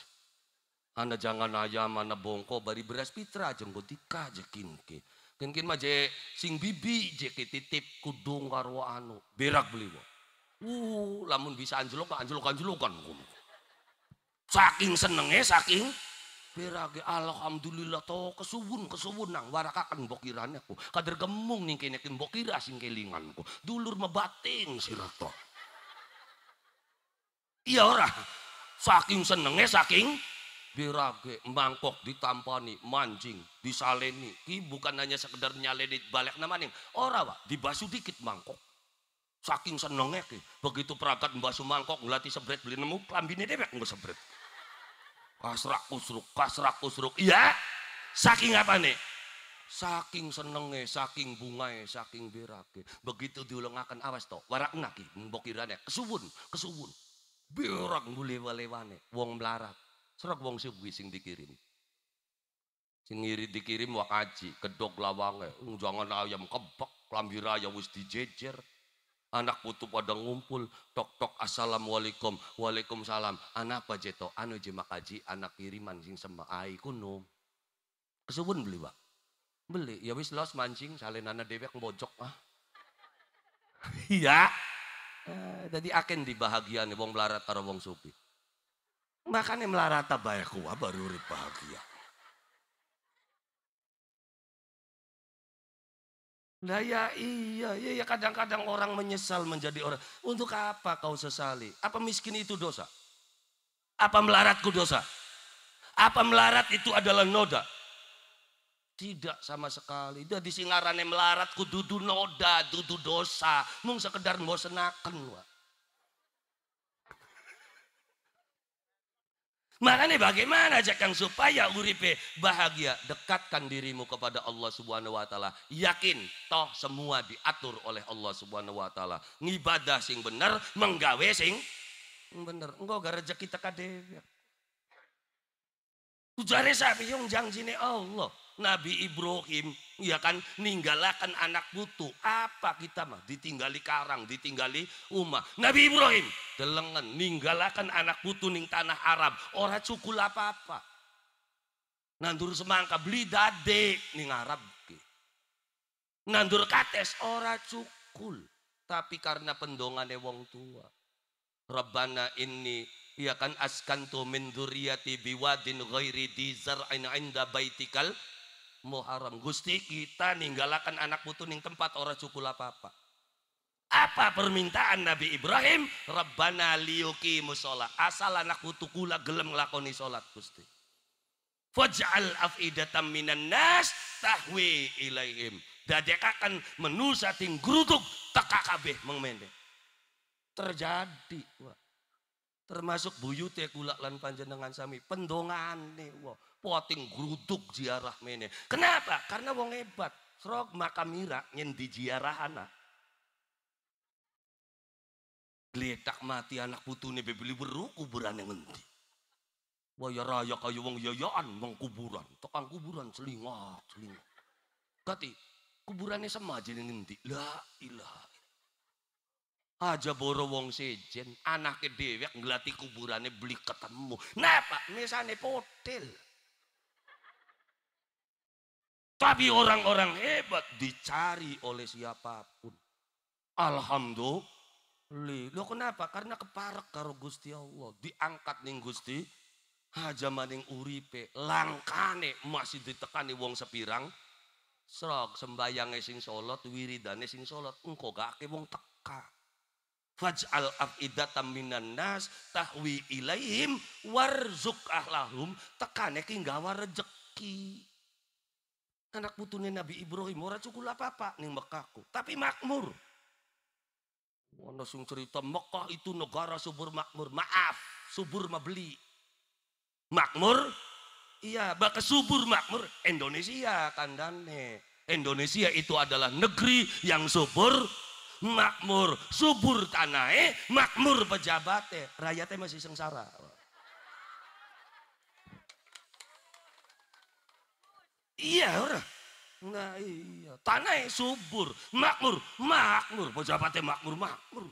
Anda jangan ayam, anda bongko, bari beras pitra jenggot gotika je kinki. Kinkin maje sing bibi je titip kudung karwa anu. Berak beliwo Uh, lamun bisa anjlok, anjlok, anjlokan. Anjlok, Saking senengnya, saking berage alhamdulillah to kesubun, kesubun nang warakakan bokirannya ku kader gemung nih, kini mbok kira sing kelinganku dulur mebating sirata iya ora saking senengnya, saking berage mangkok ditampani mancing disaleni ki bukan hanya sekedar nyaleni balik nama nih ora wa dibasu dikit mangkok saking senengnya, ki begitu perangkat membasu mangkok ngelatih sebret beli nemu klambine dewek nggak sebret Kasrak usruk, kasrak usruk. Iya. Saking apa nih? Saking senenge, saking bungai, saking berake. Begitu diulengakan awas toh. Warak naki, mbokirane. Kesubun, kesubun. Birak mulewa-lewane. Wong melarat. Serak wong subuh sing dikirim. Sing ngiri dikirim aji Kedok lawange. Jangan ayam kebak. Lambi raya wis dijejer anak putu pada ngumpul tok tok assalamualaikum waalaikumsalam anak apa jeto anu je makaji anak kiriman sing sema ai kuno kesubun beli pak beli ya wis los mancing salenana dewek bojok ah iya jadi akan nih, wong melarat karo wong supi makanya melarat tabayaku baru urip bahagia Nah ya iya, ya, ya kadang-kadang orang menyesal menjadi orang. Untuk apa kau sesali? Apa miskin itu dosa? Apa melaratku dosa? Apa melarat itu adalah noda? Tidak sama sekali. di singarane melarat kududu noda, dudu dosa. mung sekedar mau senaken. Wak. Makanya bagaimana Kang supaya uripe bahagia, dekatkan dirimu kepada Allah Subhanahu wa taala. Yakin toh semua diatur oleh Allah Subhanahu wa taala. Ngibadah sing bener, menggawe sing bener. Engko gara rezeki teka dhewe. Ujare sapi yang janjine Allah. Nabi Ibrahim, ya kan, ninggalakan anak butuh. Apa kita mah? Ditinggali karang, ditinggali umah Nabi Ibrahim, delengan, ninggalakan anak butuh ning tanah Arab. Orang cukul apa-apa. Nandur semangka, beli dade ning Arab. Nandur kates, orang cukul. Tapi karena pendongane wong tua. Rabbana ini ya kan askantu min duriyati biwadin ghairi dzar'in 'inda baitikal Muharram. Gusti kita ninggalakan anak putu ning tempat orang cukul apa-apa. Apa permintaan Nabi Ibrahim? Rabbana liyuki musola. Asal anak putu kula gelem ngelakoni sholat Gusti. Faj'al af'idatam minan nas tahwi ilaihim. Dadekakan menusa ting grutuk teka kabeh mengmende. Terjadi, wah. Termasuk buyute kula lan panjenengan sami pendongane, wah poting gruduk ziarah mene. Kenapa? Karena wong hebat. Srok makamira di ziarah anak. Gletak mati anak putune bebeli beru kuburan yang Wah ya raya kaya wong yayaan wong kuburan. Tekan kuburan selingat, selingat, Kati, kuburannya sama aja ngendi. La ilaha aja boro wong sejen anake dewek ngelati kuburannya beli ketemu napa Misalnya potel tapi orang-orang hebat dicari oleh siapapun. Alhamdulillah. Lo kenapa? Karena keparek karo Gusti Allah. Diangkat nih Gusti. Haja maning uripe. Langkane masih ditekani wong sepirang. Serok sembayangnya sing solot. Wiridane sing solot. Engkau gak ke wong teka. Faj'al af'idatam minan nas tahwi ilaihim warzuk ahlahum tekane kinggawa rejeki. Anak putunya Nabi Ibrahim, ora cukup apa-apa nih Mekahku. Tapi makmur. Ono sung cerita Mekah itu negara subur makmur. Maaf, subur mabeli. Makmur? Iya, bakal subur makmur. Indonesia kandane. Indonesia itu adalah negeri yang subur makmur. Subur tanah eh, makmur pejabatnya. Rakyatnya masih sengsara. Iya ora. Nah iya, tanah subur, makmur, makmur, pejabatnya makmur, makmur.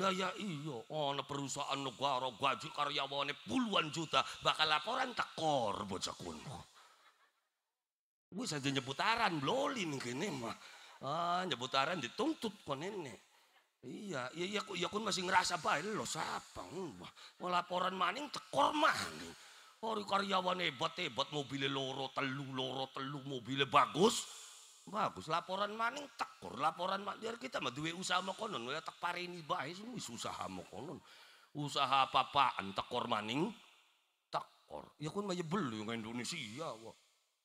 Nah ya iya, oh perusahaan negara gaji karyawannya puluhan juta, bakal laporan tekor bocah kuno. Gue saja nyebutaran, mungkin kene mah. Ah, nyebutaran dituntut kon ini. Iya, iya, iya, iya, kun masih ngerasa baik lo siapa? Wah, laporan maning tekor maning. Kori karyawan hebat-hebat mobilnya loro telu loro telu mobilnya bagus. Bagus laporan maning tekor laporan mak biar kita mah duwe usaha konon ya tak ini bae semua usaha konon Usaha apa-apaan tekor maning tekor. Ya kun mah jebel yang Indonesia wah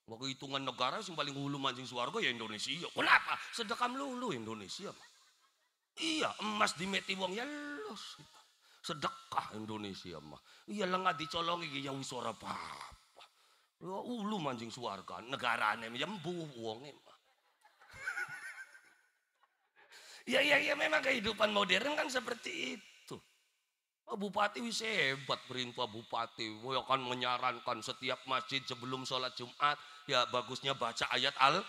wah hitungan negara yang paling hulu mancing suarga ya Indonesia. Kenapa? Sedekam lulu Indonesia. Iya, emas di meti wong ya loh sedekah Indonesia mah. Iya lengah dicolongi ge yang suara apa. Ya ulu mancing suarga negarane nyembuh ya, wonge mah. Iya iya ya memang kehidupan modern kan seperti itu. Bupati wis hebat perintah bupati. Ya kan menyarankan setiap masjid sebelum sholat Jumat ya bagusnya baca ayat Al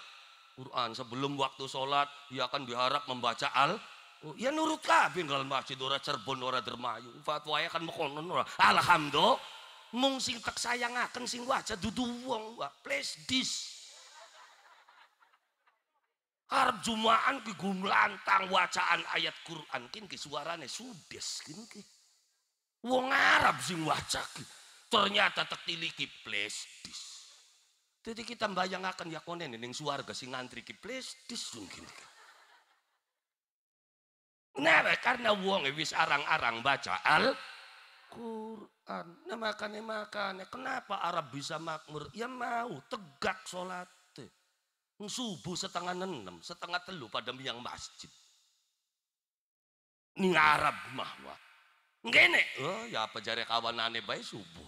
Quran sebelum waktu sholat ya kan diharap membaca Al Oh, ya nurut kabin kalau masjid ora cerbon ora Dermayu. Fatwa ya kan mekonon ora. Alhamdulillah. Mung sing sayang akan sing wajah dudu wong wa. Please this. Arab Jumaan ki gumlantang wacaan ayat Quran kin ki suarane sudes kin ki. Wong Arab sing waca ki. Ternyata tak tiliki please this. Jadi kita ya konen yang suarga sing ngantri ki please this mungkin. Ki. Kenapa? Karena wong wis arang-arang baca Al-Quran. Nah makanya makanya. Kenapa Arab bisa makmur? Ya mau tegak sholat. Subuh setengah enam, setengah telu pada miang masjid. Ini Arab mahwa. gene. oh ya apa kawan kawanane baik subuh.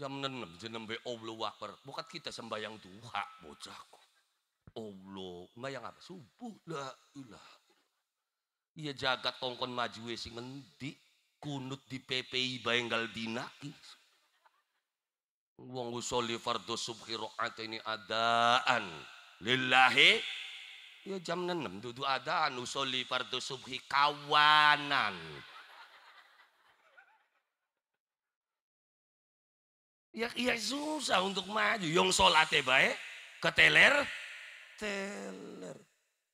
Jam enam, jam enam Allah Akbar. Bukan kita sembahyang duha, bocahku. Allah, yang apa? Subuh la ilaha Iya jagat tongkon maju esing mendik, kunut di PPI bayenggal dinaki. Iya. Wong usolli fardhu subhi ini adaan lillahi ya jam enam duduk adaan usolli fardhu subhi kawanan Ya, ya susah untuk maju. Yang sholatnya baik, keteler, teler.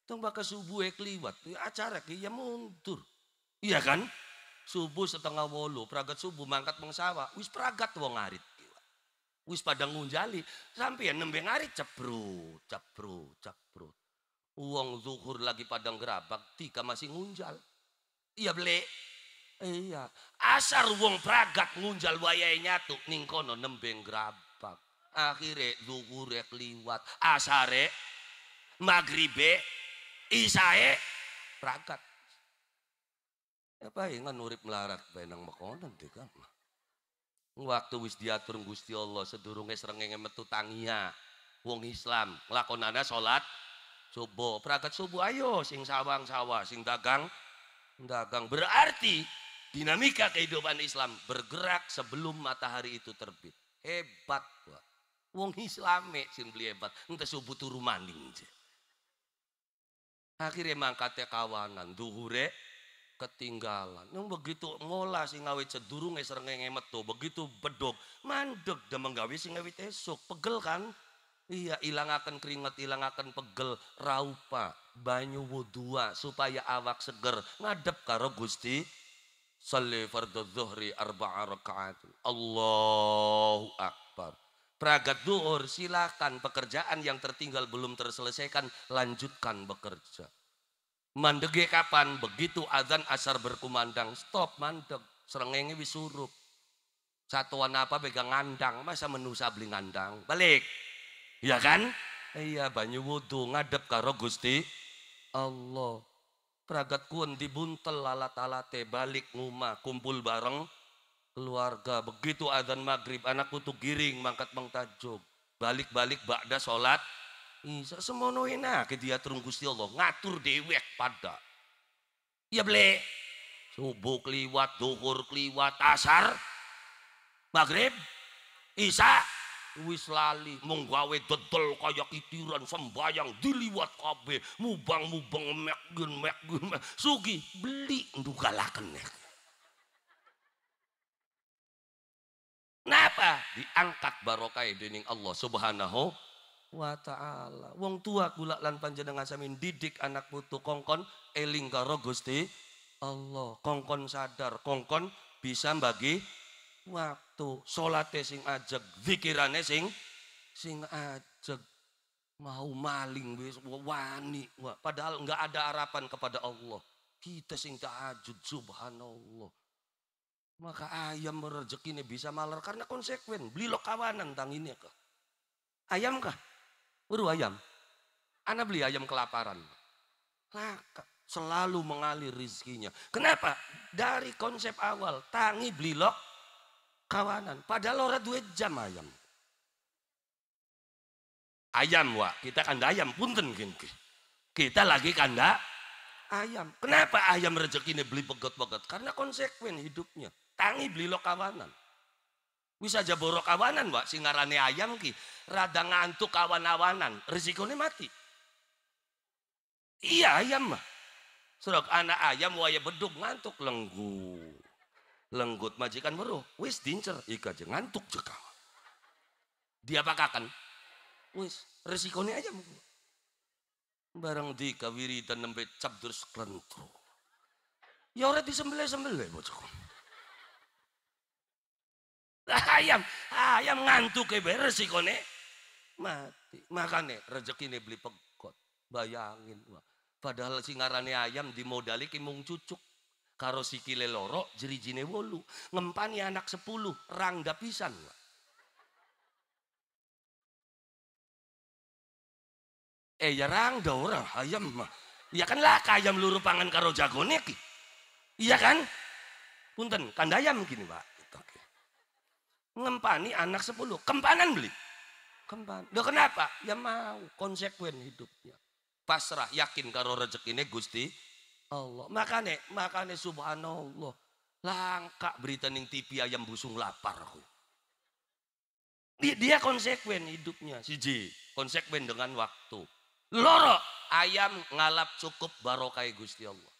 Tung bakal subuh kliwat, ya, acara ki ya mundur. Iya kan? Subuh setengah wolu, peragat subuh mangkat mengsawa, wis peragat wong arit. Wis padang ngunjali, ya nembe ngarit cepru, cepru, cepru. Uang zuhur lagi padang gerabak, tika masih ngunjal. Iya beli. Iya, asar wong peragat ngunjal wayai nyatu ningkono kono nembe akhirnya zuhur zuhure kliwat, asare maghribe isae, rakat. Ya yang urip melarat benang makonan deh kan. Waktu wis diatur Gusti Allah sedurunge srengenge metu tangia. Wong Islam ada sholat, subuh. perangkat subuh ayo sing sawang sawah, sing dagang dagang. Berarti dinamika kehidupan Islam bergerak sebelum matahari itu terbit. Hebat, Wong Islame sing beli hebat. Ente subuh turu maning. Akhirnya mangkate kawanan, duhure ketinggalan. Yang begitu ngolah sing ngawit sedurung ngemet tuh, begitu bedog mandek, dan menggawi sing ngawit esok, pegel kan? Iya, akan keringat, akan pegel, raupa, banyu wudua supaya awak seger, ngadep karo Gusti. Salli fardhu arba'a rakaat. Allahu akbar. Pragat duhur, silakan pekerjaan yang tertinggal belum terselesaikan, lanjutkan bekerja. Mandegi kapan? Begitu azan asar berkumandang, stop mandeg, serengenge wis Satuan apa pegang ngandang, masa menusa beli ngandang, balik. Iya kan? Iya banyu wudhu ngadep karo Gusti Allah. Pragat kun dibuntel lalat alate balik ngumah kumpul bareng keluarga. Begitu azan maghrib, anakku tuh giring, mangkat mengtajub. Balik-balik bakda sholat, Isa semono enak dia terunggusti Allah ngatur dewek pada. ya ble. Subuh kliwat duhur kliwat asar, maghrib, isa, wis lali menggawe gawe kayak kaya kitiran sembayang diliwat kabe mubang-mubang mek gen mek gen sugi beli ndugalaken nek. Kenapa? Diangkat barokah dening Allah Subhanahu wa taala. Wong tua kula lan panjenengan sami didik anak putu kongkon eling karo Gusti Allah. Kongkon sadar, kongkon bisa bagi waktu. Salate sing ajeg, zikirane sing sing ajeg. Mau maling wis wani. padahal enggak ada harapan kepada Allah. Kita sing tahajud subhanallah. Maka ayam berrezeki ini bisa malar karena konsekuen. Beli lo kawanan ini kok. Ayam kah? Buru ayam. Anda beli ayam kelaparan. Laka. Selalu mengalir rizkinya. Kenapa? Dari konsep awal. Tangi beli lo kawanan. Padahal orang dua jam ayam. Ayam wa. Kita kan ayam punten Kinki. Kita lagi kanda ayam. Kenapa ayam rezekinya beli pegot-pegot? Karena konsekuen hidupnya. Tangi beli lo kawanan. Bisa aja borok kawanan mbak, singarane ayam ki. Rada ngantuk kawan-awanan, resikonya mati. Iya ayam mah. Surak anak ayam waya beduk ngantuk lenggu. Lenggut majikan meruh, wis dincer, ika aja ngantuk jeka. Dia pakakan, wis resikonya aja mungkin. Barang di kawiri dan nembet cap terus kelentro. Ya sembelai disembelih-sembelih bojoku ayam ayam ngantuk ke ya, beres sih kone mati makanya rezeki ini beli pegot bayangin wah padahal singarane ayam dimodali ki mung cucuk karo sikile loro jerijine wolu ngempani anak sepuluh rangga pisan wah. eh ya rangga ora ayam mah ya kan lah ayam luru pangan karo jagone iya kan punten kandayam gini pak ngempani anak sepuluh. Kempanan beli. Kempan. Loh kenapa? Ya mau konsekuen hidupnya. Pasrah, yakin karo ini Gusti Allah. makane makane subhanallah. Langka berita ning TV ayam busung lapar aku. Dia, dia konsekuen hidupnya. Siji, konsekuen dengan waktu. Loro, ayam ngalap cukup barokai Gusti Allah.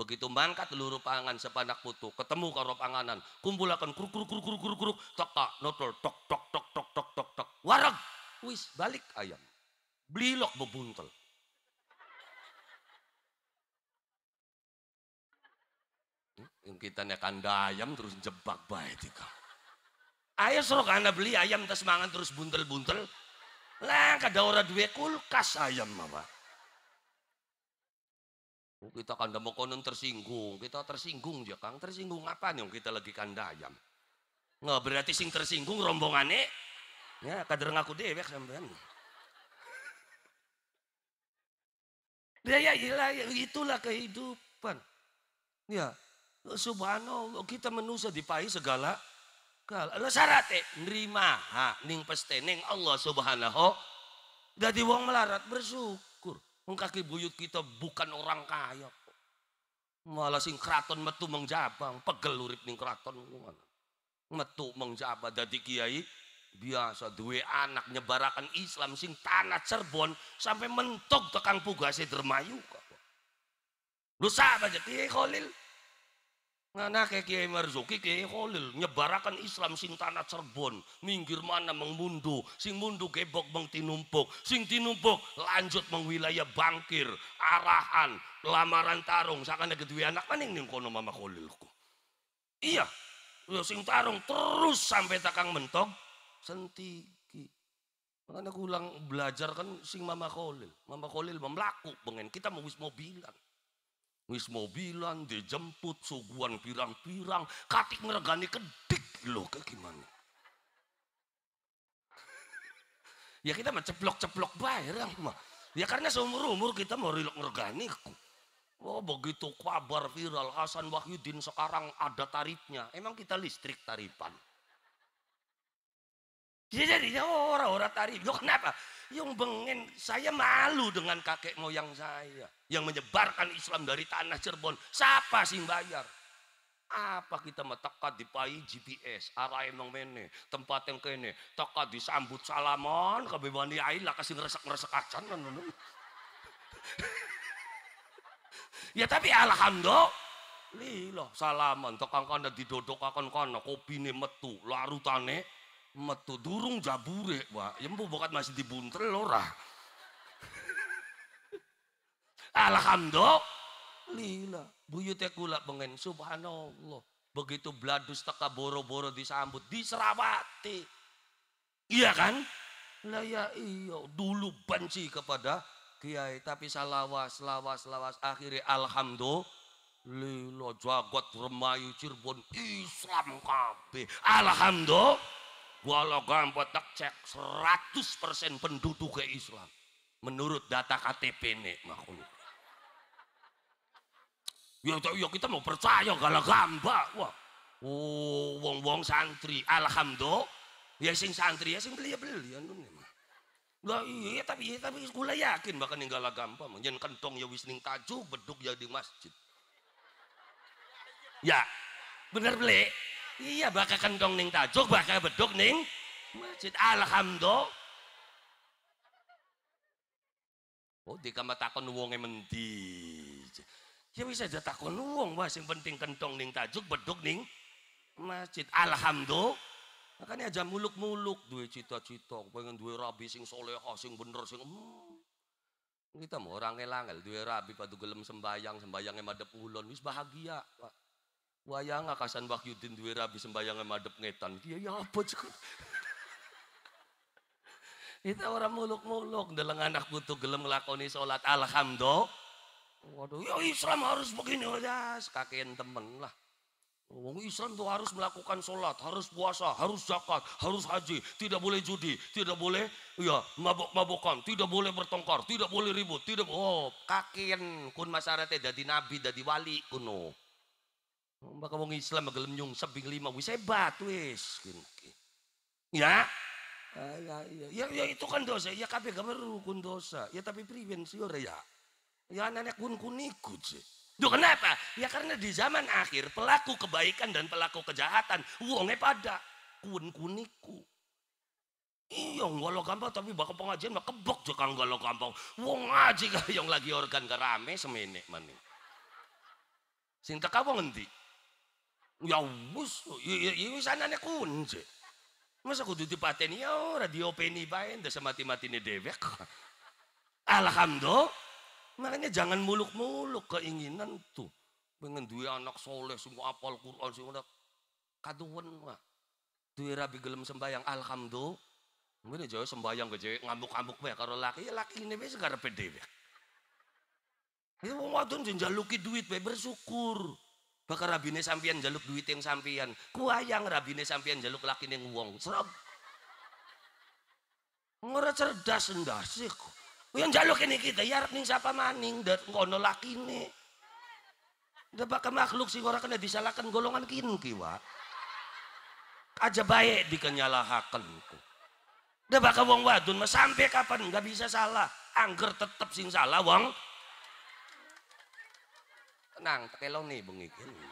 Begitu mangkat luru pangan sepanak putu, ketemu karo panganan, kumpulakan kruk kruk kruk kruk kruk kruk, tok notol tok tok tok tok tok tok tok, warag, wis balik ayam, lok bebuntel. Hmm, yang kita nekan ayam terus jebak baik tika. Ayah suruh anda beli ayam terus mangan terus buntel buntel, lah kada ora duwe kulkas ayam apa. Kita kandang konon tersinggung, kita tersinggung ya Kang. Tersinggung apa nih kita lagi kandayam? Nggak berarti sing tersinggung rombongane. Ya, kader ngaku dewek sampean. Ya, ya, ya, ya, itulah kehidupan. Ya, subhanallah kita manusia dipahi segala kalau syaratnya eh, nerima ha, ning pesteneng Allah subhanahu jadi wong melarat bersyukur kaki buyut kita bukan orang kaya. kok. Malah sing kraton metu mengjabang, pegel urip ning kraton Metu mengjabang dadi kiai biasa duwe anak nyebarakan Islam sing tanah Cirebon sampai mentok tekan pugase Dermayu. kok. Lu sahabat jadi ya, Khalil kayak Kiai Marzuki, Kiai Khalil nyebarakan Islam sing tanah Cirebon, minggir mana mengmundu, sing mundu gebok bang tinumpuk, sing tinumpuk lanjut mengwilayah Bangkir, arahan, lamaran tarung, sakane kedua anak maning ning kono Mama Holilku? Iya, sing tarung terus sampai takang mentok sentiki. Makanya aku ulang belajar kan sing Mama Holil, Mama Holil memlaku pengen kita mau wis mau bilang. Wis mobilan, jemput suguan pirang-pirang, katik ngeregani kedik loh kayak gimana? ya kita mah ceplok-ceplok bareng mah. Ya karena seumur-umur kita mau rilok ngeregani. Oh begitu kabar viral Hasan Wahyudin sekarang ada tarifnya. Emang kita listrik tarifan? Dia jadi iya, iya, orang-orang tari. Yo kenapa? Yang bengen saya malu dengan kakek moyang saya yang menyebarkan Islam dari tanah Cirebon. Siapa sih bayar? Apa kita metekat di pai GPS, arah emang mene, tempat yang kene, tekat disambut salaman, kebebani air lah kasih ngeresek-ngeresek acan. Kan, kan, kan. ya tapi alhamdulillah salaman tekan kanda didodok akan kana kopine metu larutane metu durung jabure wa yembu ya bokat masih dibuntel lora. alhamdulillah buyutnya kula pengen subhanallah begitu bladus teka boro-boro disambut diserawati iya kan lah ya iya dulu benci kepada kiai tapi salawas lawas lawas akhirnya alhamdulillah Lilo jagat remayu Cirebon Islam kabeh. Alhamdulillah walau gambar tak cek 100% penduduk ke Islam. Menurut data KTP ini. makhluk. Ya, ya, ya kita mau percaya kalau gamba. Wah. Oh, wong-wong santri. Alhamdulillah. Ya sing santri ya sing beli-beli anu ya, Lah iya tapi iya tapi gula yakin bahkan ninggal gampang. mungkin kentong ya wis ning taju, beduk ya di masjid. Ya, bener beli iya bakal kentong ning tajuk bakal beduk ning masjid alhamdulillah oh di kamar takon wonge mendi ya bisa aja takon wong wah sing penting kentong ning tajuk beduk ning masjid alhamdulillah makanya aja muluk-muluk duit cita-cita pengen duit rabi sing soleh, sing bener sing hmm. kita mau orang ngelangel duit rabi padu gelem sembayang sembayangnya madep ulon wis bahagia Wah wayang akasan Wahyudin duwe rabi sembayangan madep ngetan dia ya apa cukup itu orang muluk-muluk dalam anak butuh gelem lakoni sholat alhamdulillah waduh ya Islam harus begini aja ya, kakek temen lah Wong Islam tuh harus melakukan sholat, harus puasa, harus zakat, harus haji, tidak boleh judi, tidak boleh ya mabok-mabokan, tidak boleh bertengkar, tidak boleh ribut, tidak oh kakek kun masyarakat jadi nabi, jadi wali kuno. Baka wong Islam agak nyungsep sebing lima wis hebat ya? wis. Ya, ya. Ya, ya, ya, itu kan dosa. Ya kabeh gak rukun dosa. Ya tapi priwen sih ya. Ya anak kun kun ikut sih. Duh kenapa? Ya karena di zaman akhir pelaku kebaikan dan pelaku kejahatan wongnya pada kun kun kuniku. Iya, walau gampang tapi bakal pengajian mah kebok juga galau gampang. Wong ngaji yang lagi organ gak rame mana. mani. Sinta wong ngendi? Ya wis, ya wis anane kunci. Masa kudu dipateni ya ora diopeni bae ndak semati-matine dewek. Alhamdulillah. Makanya jangan muluk-muluk keinginan tuh. Pengen duwe anak soleh semua apal Quran semua ora kaduwen wah. Duwe rabi gelem sembahyang alhamdulillah. Mungkin jauh sembahyang ke ngambuk ngambuk ngamuk Kalau karo laki, ya laki ini wis karepe dewek. Ya wong wadon luki duit wae bersyukur. Bakal rabine sampian jaluk duit yang sampian. Kuayang rabine sampian jaluk laki yang wong. Serap. Ngora cerdas ndasih kok. Yang jaluk ini kita ya ning siapa maning dat ngono laki ini. Dia bakal makhluk sih orang kena disalahkan golongan kini kiwa. Aja baik dikenyalahakan ku. bakal wong wadun sampai kapan nggak bisa salah. Angger tetep sing salah wong nang nih bengi kene.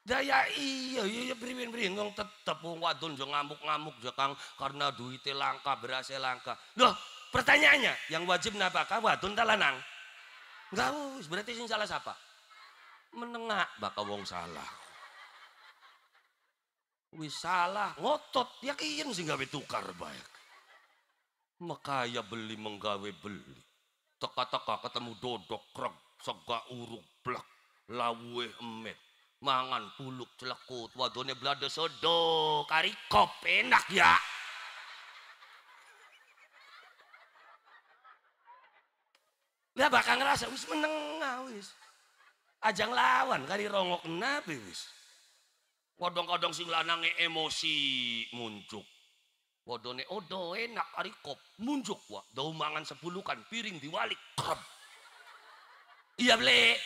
Daya iya, iya, iya beriwin-beringung tetep wong wadon jo ngamuk-ngamuk jo Kang karena duitnya langka, berasnya langka. Loh, pertanyaannya yang wajib napakah wadon ta lanang? Enggak, oh, berarti sing salah siapa? Menengak bakal wong salah. Wis salah ngotot yakin sih gawe tukar baik. Mekaya beli menggawe beli. Teka-teka ketemu dodok krek sega uruk blak lawe emet mangan puluk celekut wadone blade sedo kop enak ya Ya bakal ngerasa wis meneng wis. Ajang lawan kali rongok nabi wis. wadong kadang sing lanang emosi muncul. Wadone odo enak kari kop muncuk wa. Daumangan sepuluh kan piring diwalik. Krep. Iya ble.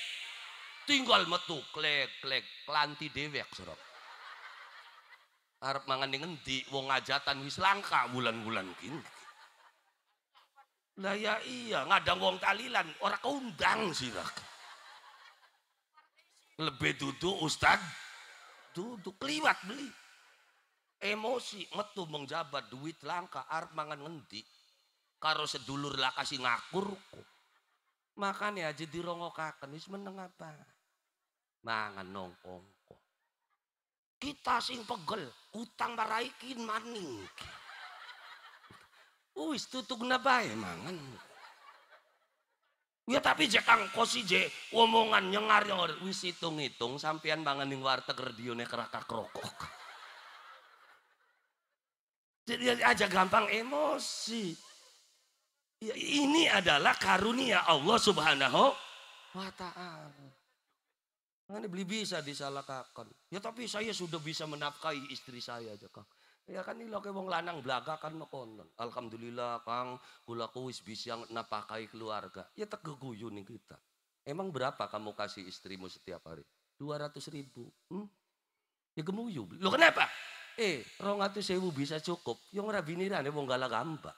Tinggal metu klek klek klanti dewek sorok. Arab mangan dengan di wong ajatan wis langka bulan-bulan kini. Lah ya iya ngadang wong talilan orang ora sih lah. Lebih duduk ustad duduk keliwat beli. Emosi metu mengjabat duit langka arep mangan ngendi. Karo sedulur lah kasih ngakurku Makan ya jadi rongokaken wis meneng apa? Mangan nongkong. Kita sing pegel, utang maraikin maning. Wis tutuk nabai mangan. Ya tapi jek kosi je omongan nyengar yang wis hitung-hitung sampian mangan ning warteg redione keraka krokok. Jadi aja gampang emosi. Ya, ini adalah karunia Allah Subhanahu wa taala. ini beli bisa disalahkan. Ya tapi saya sudah bisa menafkahi istri saya aja Kang. Ya kan ini loke wong lanang belaga kan konon. Alhamdulillah Kang, kula kuis bisa napakai keluarga. Ya tegeguyun nih kita. Emang berapa kamu kasih istrimu setiap hari? Dua ratus ribu. Hmm? Ya gemuyu. Lo kenapa? Eh, rong sewu bisa cukup. Yang rabiniran ya wong gala gampang.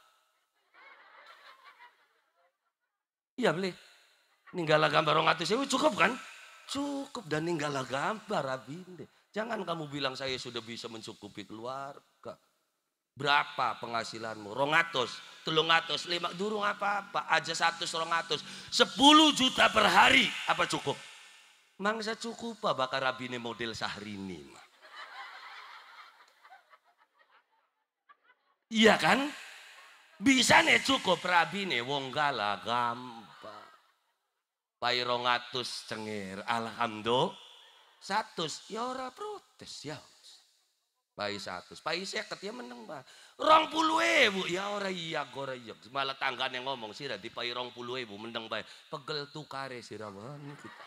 Iya beli. ninggalah gambar orang atus cukup kan? Cukup dan ninggalah gambar abinde. Jangan kamu bilang saya sudah bisa mencukupi keluarga. Berapa penghasilanmu? Rongatus, telungatus, lima, durung apa-apa. Aja satu rongatus. Sepuluh juta per hari. Apa cukup? Mangsa cukup apa Bakar rabine model sahrini. ini. Iya kan? Bisa nih cukup rabine wong galah gambar. Pairongatus cengir. Alhamdulillah. satu, Ya ora protes ya. Pai satu, Pai seket ya menang ba. Rong puluh ebu. Ya ora iya ya ora iya. Malah tanggan yang ngomong sih, Di pai rong puluh ebu menang ba. Pegel tukare sirah. kita.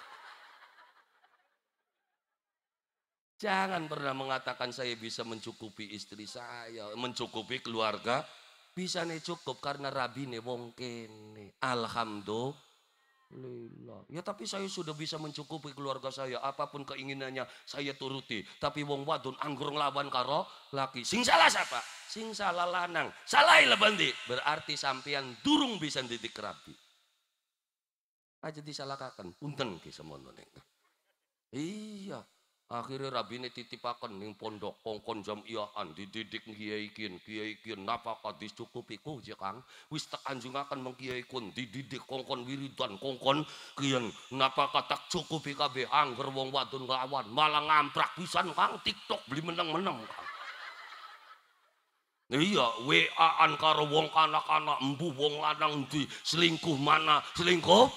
Jangan pernah mengatakan saya bisa mencukupi istri saya, mencukupi keluarga. Bisa nih cukup karena rabi nih wong kene. Alhamdulillah. Lila. Ya tapi saya sudah bisa mencukupi keluarga saya. Apapun keinginannya saya turuti. Tapi wong wadun anggur lawan karo laki. Sing salah siapa? Sing salah lanang. Salah lebendi. Berarti sampean durung bisa didik rapi. Aja disalahkan. Punten ki semono Iya. Akhirnya rabi ini titipakan ning pondok kongkon jam iyaan dididik kiaikin kiaikin nafakat dicukupi ku oh, jekang iya, wis tekan akan mengkiaikun dididik kongkon wiridan kongkon kian napaka tak cukupi kabe angger wong wadun lawan malah ngamprak pisan kang tiktok beli menang menang kang. Iya, WA-an karo wong anak-anak embu wong lanang di selingkuh mana selingkuh?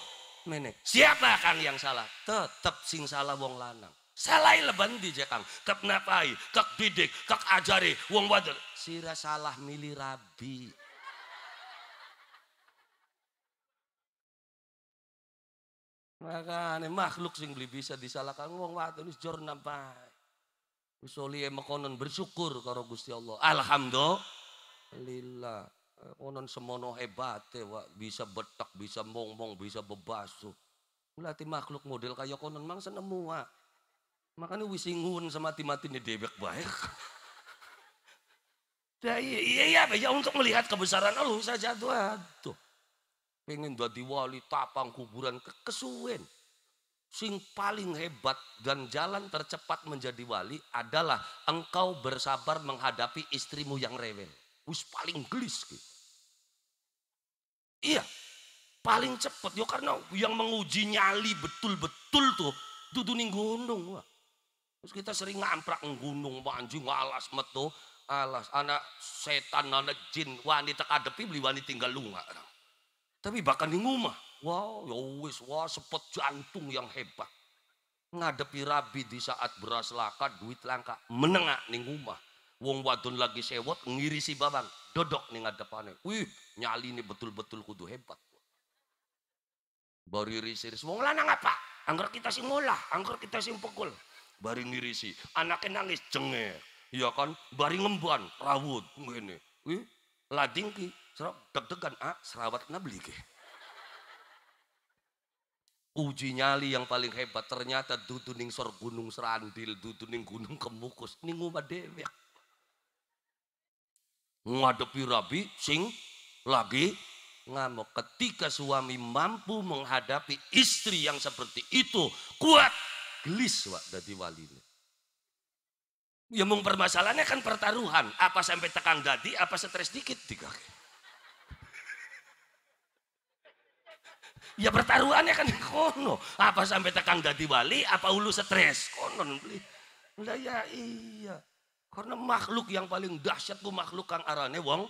Mene. Siapa kan yang salah? Tetep sing salah wong lanang salah leban di jekang kek napai kek didik kek ajari wong wadul sira salah milih rabi Makanya makhluk sing beli bisa disalahkan wong wadon ini jor nampai. usuli oleh mekonon bersyukur karo Gusti Allah. Alhamdulillah. Konon semono hebat ya, bisa betak, bisa mongmong, bisa bebasu. Mulati makhluk model kaya konon mang senemu wak. Makanya wisingun sama mati ini debek baik. Ya, iya, iya, iya, untuk melihat kebesaran Allah saja tuh. Pengen jadi diwali tapang kuburan kekesuwen. Sing paling hebat dan jalan tercepat menjadi wali adalah engkau bersabar menghadapi istrimu yang rewel. Wis paling gelis gitu. Iya, paling cepat. yo ya karena yang menguji nyali betul-betul tuh, tuh gondong. Wah. Terus kita sering ngamprak gunung, pak anjing alas metu, alas anak setan, anak jin, wanita kadepi beli wanita tinggal lunga. Tapi bahkan di rumah, wow, ya wis, wah sepet jantung yang hebat. Ngadepi rabi di saat beras laka, duit langka, menengah di rumah. Wong wadon lagi sewot, ngirisi babang, dodok nih ngadepane. Wih, nyali ini betul-betul kudu hebat. Baru riris, wong lanang apa? Angger kita sing ngolah, angger kita sing pukul bari ngirisi anaknya nangis cengeng, ya kan bari ngemban rawut gini, wih lading ki serap deg-degan ah serawat beli ki uji nyali yang paling hebat ternyata duduning sor gunung serandil duduning gunung kemukus ning ngubah dewek ngadepi rabi sing lagi ngamuk ketika suami mampu menghadapi istri yang seperti itu kuat gelis wak dadi wali, Ya mung permasalahannya kan pertaruhan, apa sampai tekan dadi, apa stres dikit tiga, Ya pertaruhannya kan kono, apa sampai tekan dadi wali, apa ulu stres kono beli. ya iya. Karena makhluk yang paling dahsyat tuh makhluk kang arane wong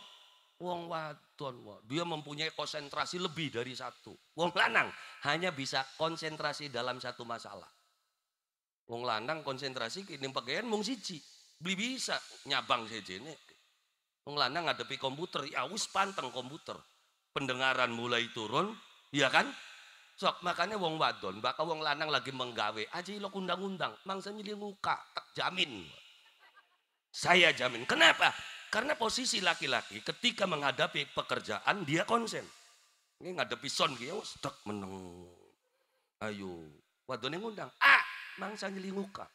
wong wadon. Wong. Dia mempunyai konsentrasi lebih dari satu. Wong lanang hanya bisa konsentrasi dalam satu masalah. Wong lanang konsentrasi kini pakaian mung siji. Beli bisa nyabang ini. Wong lanang ngadepi komputer, ya wis panteng komputer. Pendengaran mulai turun, ya kan? Sok makanya wong wadon, bakal wong lanang lagi menggawe, aja lo undang-undang, mangsa nyili muka, tak jamin. Saya jamin. Kenapa? Karena posisi laki-laki ketika menghadapi pekerjaan dia konsen. Ini ngadepi son dia, ya sedek meneng. Ayo, yang ngundang. Ah, mangsa nyelimuka.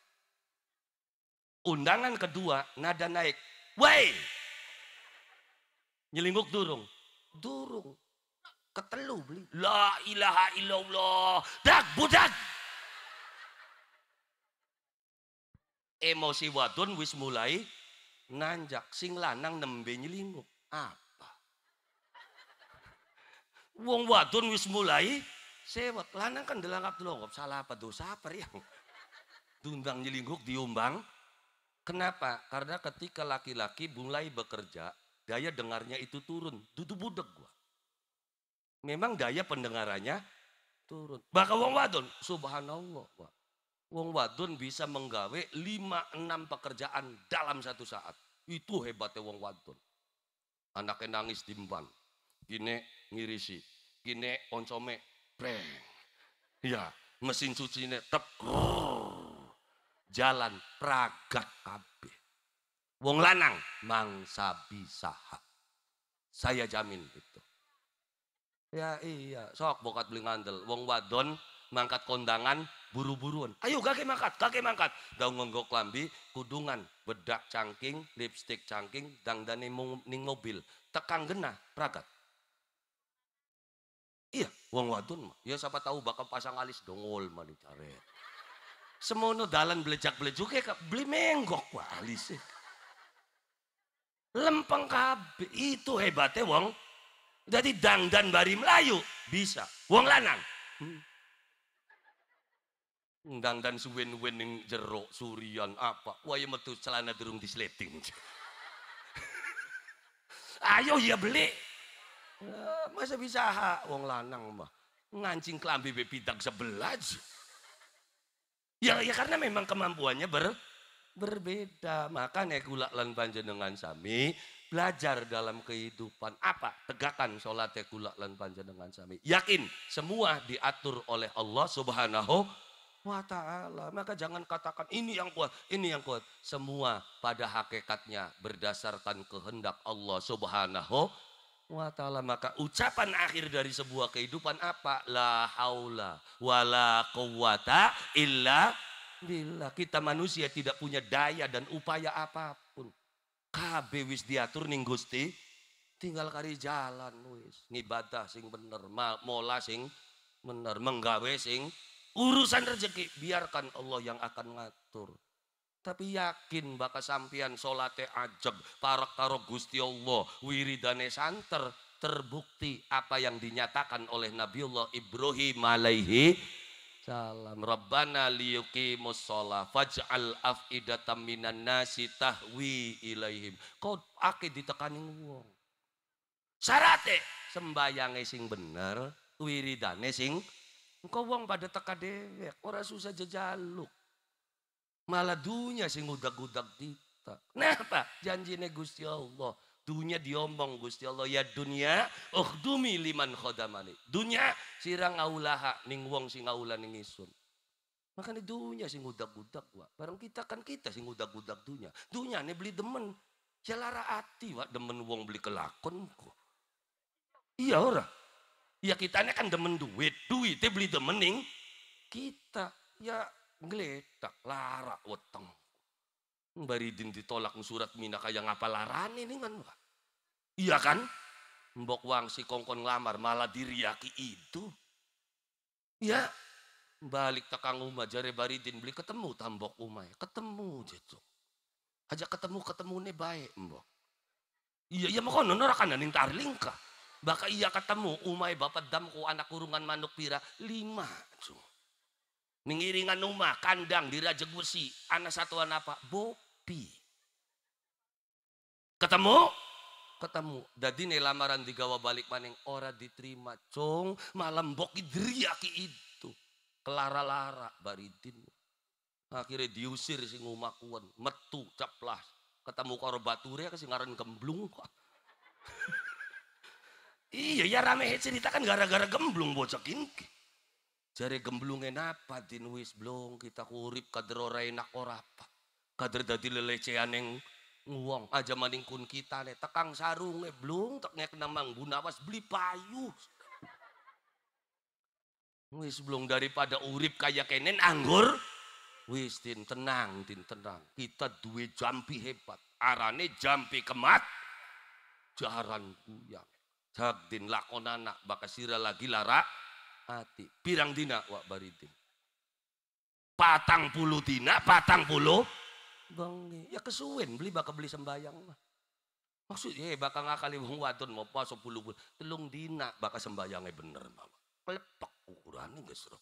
Undangan kedua, nada naik. Woi! Nyelinguk durung. Durung. Ketelu beli. La ilaha illallah. Dak budak. Emosi wadun wis mulai nanjak. Sing lanang nembe nyelinguk. Apa? Wong wadun wis mulai sewot. Lanang kan delangkap delongkop. Salah apa dosa apa yang? Dundang nyelingguk diumbang. Kenapa? Karena ketika laki-laki mulai bekerja, daya dengarnya itu turun. Dudu budek gua. Memang daya pendengarannya turun. Baka wong wadon, subhanallah. Wong wadon bisa menggawe 5 6 pekerjaan dalam satu saat. Itu hebatnya wong wadon. Anaknya nangis dimban. gine ngirisi, gine oncome, breng. Ya, mesin cuci ini tep. Rrr jalan pragak kabeh. Wong lanang mangsa bisa Saya jamin itu. Ya iya, sok bokat beli ngandel. Wong wadon mangkat kondangan buru-buruan. Ayo kakek mangkat, kakek mangkat. Daun ngonggok lambi, kudungan, bedak cangking, lipstick cangking, dangdane ning mobil. Tekang genah, pragat. Iya, wong wadon mah. Ya siapa tahu bakal pasang alis dongol mani caret semono dalan belejak-belejuke beli menggok walis. Lempeng kab itu hebatnya wong. Jadi dangdan bari Melayu bisa. Wong lanang. Hmm. hmm dangdan suwen wening jeruk surian apa? ya metu celana durung disleting. Ayo ya beli. Eh, masa bisa ha? wong lanang mah ngancing klambi bebidang sebelah Ya, ya karena memang kemampuannya ber, berbeda. Makanya kula lan panjenengan sami belajar dalam kehidupan apa? tegakan salat kula lan panjenengan sami. Yakin semua diatur oleh Allah Subhanahu wa taala. Maka jangan katakan ini yang kuat, ini yang kuat. Semua pada hakikatnya berdasarkan kehendak Allah Subhanahu Wa wa ta'ala. Maka ucapan akhir dari sebuah kehidupan apa? La haula wala quwata illa billah. Kita manusia tidak punya daya dan upaya apapun. Kabe wis diatur ning Gusti, tinggal kari jalan wis. Ngibadah sing bener, mola sing bener, menggawe sing urusan rezeki biarkan Allah yang akan ngatur. Tapi yakin bakal sampian solate ajeg, parak karo Gusti Allah, wiridane santer, terbukti apa yang dinyatakan oleh Nabiullah Ibrahim alaihi salam. Rabbana liyuqimus shalah faj'al af'idatam minan nasi tahwi ilaihim. Kau akid ditekanin wong. Syarate sembayange sing bener, wiridane sing kau wong pada teka dewek, orang susah jejaluk. Malah dunia sing gudak-gudak kita. Kenapa? Janjine Gusti Allah. Dunia diomong Gusti Allah ya dunia ukhdumi liman khodamani. Dunia sirang ngaulaha ning wong sing ngaula ning isun. Makanya dunia sing gudak-gudak wa. Barang kita kan kita sing gudak-gudak dunia. Dunia ini beli demen. Ya lara ati wa demen wong beli kelakon Iya ora. Ya kita ini kan demen duit. Duitnya beli demening, kita. Ya Ngeletak, lara weteng. Baridin ditolak surat mina kaya laran ini kan mbak, Iya kan? Mbok wang si kongkon ngelamar malah diriaki itu. iya balik tekang umah jare baridin beli ketemu tambok umay ya? ketemu jetuk aja ketemu ketemu nih baik mbok iya iya makono nono dan intar tarlingka baka iya ketemu umai e bapak damku anak kurungan manuk pira lima cung Mengiringan rumah, kandang, gusi, Anak satuan apa? Bopi. Ketemu? Ketemu. Jadi nih lamaran digawa balik maning. Ora diterima. Cong malam boki deriaki itu. Kelara-lara baridin. Akhirnya diusir si ngumakuan. Metu caplah. Ketemu korbature ke ngaran gemblung. iya ya rame cerita kan gara-gara gemblung bocokin. ini. Jare gemblung, apa din wis blong kita kurip kader ora enak ora apa. Kader dadi lelecehan yang wong aja maning kun kita nih tekang sarung eh blong tek nek nang gunawas beli payu. Wis blong daripada urip kaya kenen anggur. Wis din tenang din tenang. Kita duwe jampi hebat. Arane jampi kemat. Jaran kuyang. Jagdin lakonana bakasira lagi larak hati. Pirang dina wak baritim. Patang puluh dina, patang puluh. Bang, ya kesuwen beli bakal beli sembayang mah. Maksudnya eh, bakal ngakali wong wadon mau pas sepuluh bulan, telung dina bakal sembayangnya bener mah. Klepek ukurane geus ro.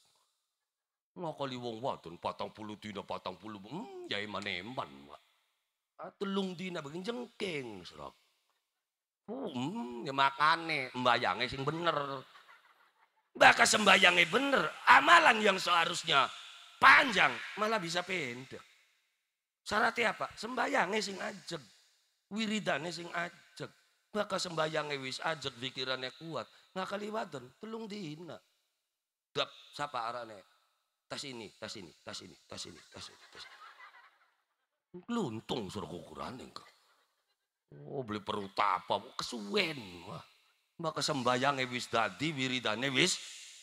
Ngakali wong wadon patang puluh dina, patang puluh, hmm, ya eman-eman mah. Telung dina bagian jengking serok. Hmm, ya makane mbayangnya sing bener. Baka sembayangnya bener, amalan yang seharusnya panjang malah bisa pendek. Syaratnya apa? Sembayangnya sing ajeg, wiridane sing ajeg. Baka sembayangnya wis ajeg, pikirannya kuat. Nggak kaliwatan, telung dihina. Gap, siapa arane? Tas ini, tas ini, tas ini, tas ini, tas ini, tas ini. Luntung suruh ukuran enggak. Oh beli perut apa, kesuwen. Wah. Maka sembayang wis dadi wiridane wis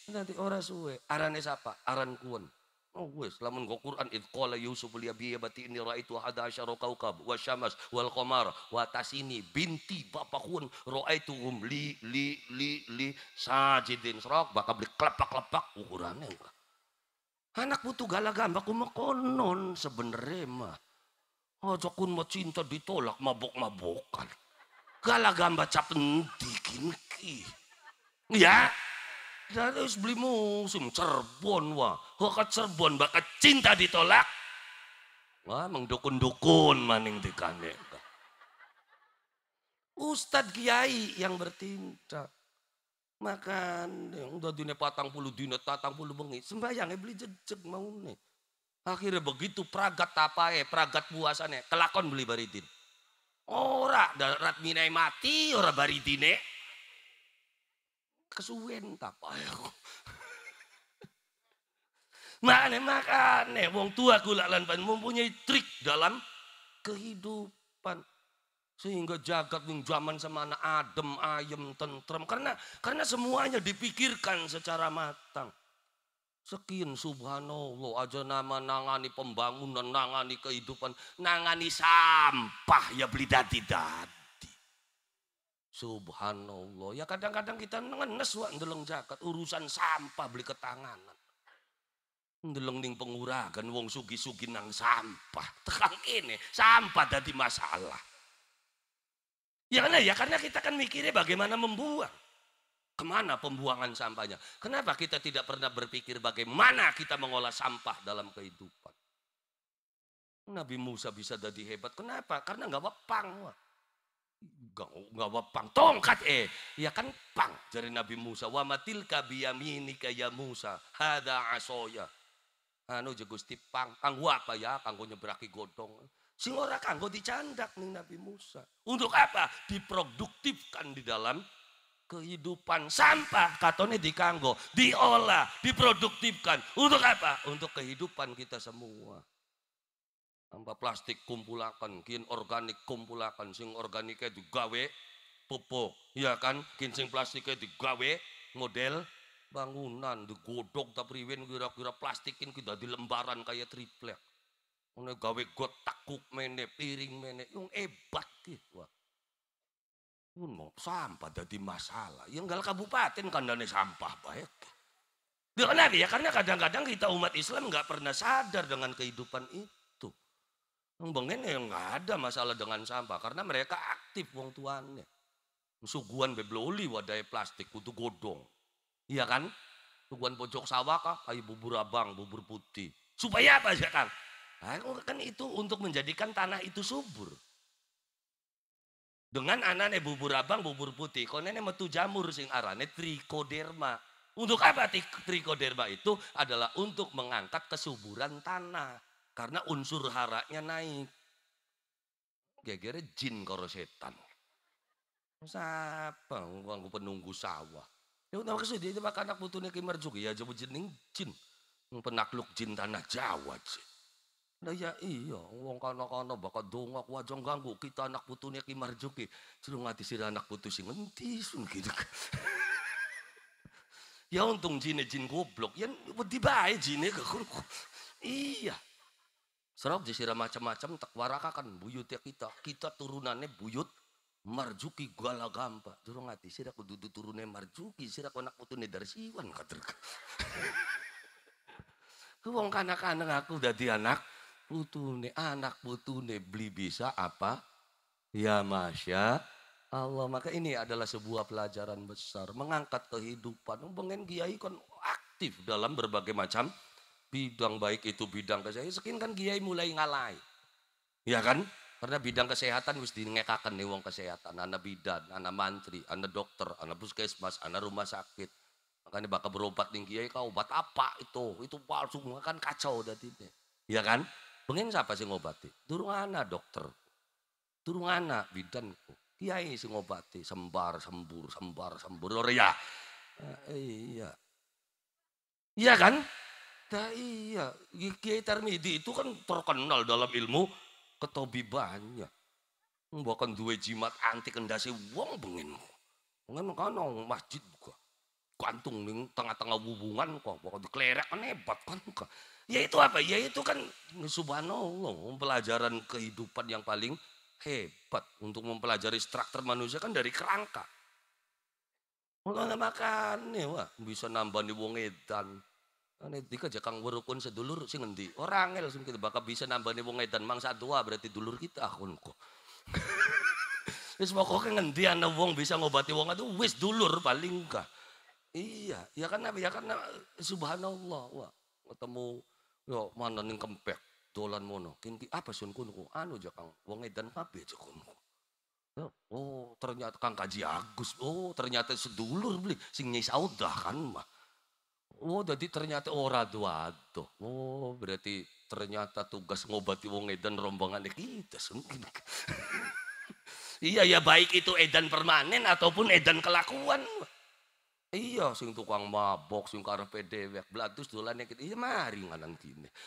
nanti ora suwe. Arane sapa? Aran kuwon. Oh wis lamun go Quran id qala Yusuf li abiya bati ini raaitu hada asyara kaukab wa syams wal qamar wa tasini binti itu um li li li li sajidin serok bakal beli klepak-klepak ukurane Anak butuh galagamba ku mekonon sebenere mah. Aja kun mau cinta ditolak mabok-mabokan gambar baca pendikin ki. Ya, Dan harus beli musim cerbon, wah, kok cerbon bakat cinta ditolak. Wah, mengdukun-dukun maning dikane. Ustadz Kiai yang bertindak. Makan, yang udah dine patang puluh, dine tatang puluh bengi. Sembayangnya beli jejek mau nih. Akhirnya begitu pragat ya, pragat puasannya, kelakon beli baridin. Ora darat minai mati, ora bari dine. Kesuwen tapa makan makane wong tua gula lan mempunyai trik dalam kehidupan sehingga jagat yang zaman semana adem ayem tentrem karena karena semuanya dipikirkan secara matang Sekian subhanallah aja nama nangani pembangunan, nangani kehidupan, nangani sampah ya beli dadi-dadi. Subhanallah. Ya kadang-kadang kita ngenes wak ndeleng jaket urusan sampah beli ketanganan. Ndeleng ning penguragan wong sugi-sugi nang sampah. Tekan ini sampah dadi masalah. Ya karena ya karena kita kan mikirnya bagaimana membuang. Kemana pembuangan sampahnya? Kenapa kita tidak pernah berpikir bagaimana kita mengolah sampah dalam kehidupan? Nabi Musa bisa jadi hebat. Kenapa? Karena nggak wepang. Gak, gak wepang, tongkat eh. Ya kan pang. Jadi Nabi Musa, wa matilka biyaminika ya Musa, hada asoya. Anu je tipang. pang, kanggo apa ya? Kanggo nyebraki godong. Singora kanggo dicandak nih Nabi Musa. Untuk apa? Diproduktifkan di dalam kehidupan. Sampah katone dikanggo, diolah, diproduktifkan. Untuk apa? Untuk kehidupan kita semua. tanpa plastik kumpulakan, kin organik kumpulakan, sing organiknya digawe pupuk, ya kan? Kin sing plastiknya digawe model bangunan digodok tapi priwin kira-kira plastikin kita di lembaran kayak triplek. Ini gawe gotak kuk mene, piring mene, yang hebat gitu. Kuno sampah jadi masalah. Yang gal kabupaten kandane sampah baik. Dengan ya, ya karena kadang-kadang kita umat Islam nggak pernah sadar dengan kehidupan itu. Yang bengen yang nggak ada masalah dengan sampah karena mereka aktif wong tuannya. Suguan bebloli wadah plastik kutu godong. Iya kan? Suguan pojok sawah kah? Kayu bubur abang, bubur putih. Supaya apa sih kan? Nah, kan itu untuk menjadikan tanah itu subur. Dengan anane bubur abang, bubur putih. Kau nene metu jamur sing arane trikoderma. Untuk apa trikoderma itu? Adalah untuk mengangkat kesuburan tanah. Karena unsur haraknya naik. Gegere jin karo setan. Siapa? uang penunggu sawah. Ya udah maksudnya itu maka anak putune ki ya jemu jin jin. Penakluk jin tanah Jawa. Jin. Nah ya iya, wong kana-kana bakal donga aku aja ganggu kita anak putunya Ki Marjuki. ngati sih anak putu sih ngenti sun gitu. ya untung jine jin goblok, ya wedi bae jine kekurku. Iya. Serap sira macam-macam tak buyut ya kita. Kita turunannya buyut Marjuki gala gampa. Jero ngati sih aku dudu turune Marjuki, sih aku anak putune dari kater. Ku wong kanak-kanak aku udah dadi anak putune, anak putune beli bisa apa? Ya masya Allah. Maka ini adalah sebuah pelajaran besar. Mengangkat kehidupan. Pengen kiai kan aktif dalam berbagai macam bidang. Baik itu bidang kesehatan. Sekin kan kiai mulai ngalai. Ya kan? Karena bidang kesehatan harus dinyekakan nih wong kesehatan. Anak bidan, anak mantri, anak dokter, anak puskesmas, anak rumah sakit. Makanya bakal berobat nih kiai kau obat apa itu? Itu palsu kan kacau tadi. Ya kan? Bengeng siapa sih ngobati? Durung ana dokter. Durung ana bidanku. Kiai sing ngobati sembar sembur sembar sembur loh ya. Eh, iya. Iya kan? Nah, iya, Kiai Tarmidi itu kan terkenal dalam ilmu ketobibannya. Bahkan dua jimat anti kendasi wong bengen. Bengen kan masjid buka. Kantung ning tengah-tengah hubungan kok, bahkan diklerek kan hebat kan. Kok ya itu apa? ya itu kan subhanallah pelajaran kehidupan yang paling hebat untuk mempelajari struktur manusia kan dari kerangka. Mulai ya. nggak makan nih ya wah bisa nambah nih wong edan. Ini tiga jakang werukun sedulur sih ngendi? Orang langsung kita bakal bisa nambah nih wong edan mangsa tua berarti dulur kita akun kok. semua kok ngendi anak wong bisa ngobati wong itu wis dulur paling enggak. Iya, ya kan ya karena subhanallah wah ketemu Yo ya, mana ning kempek dolan mono. Kinki apa ah, sun kunku? Anu ja Kang, wong edan kabe ja kunku. Ya, oh, ternyata Kang Kaji Agus. Oh, ternyata sedulur beli sing Nyai Saudah kan mah. Oh, jadi ternyata ora oh, dua Oh, berarti ternyata tugas ngobati wong edan rombongan kita mungkin. iya ya baik itu edan permanen ataupun edan kelakuan. Mah. Iya sing tukang mabok sing karepe dewek blatus dolan kita iya mari nganan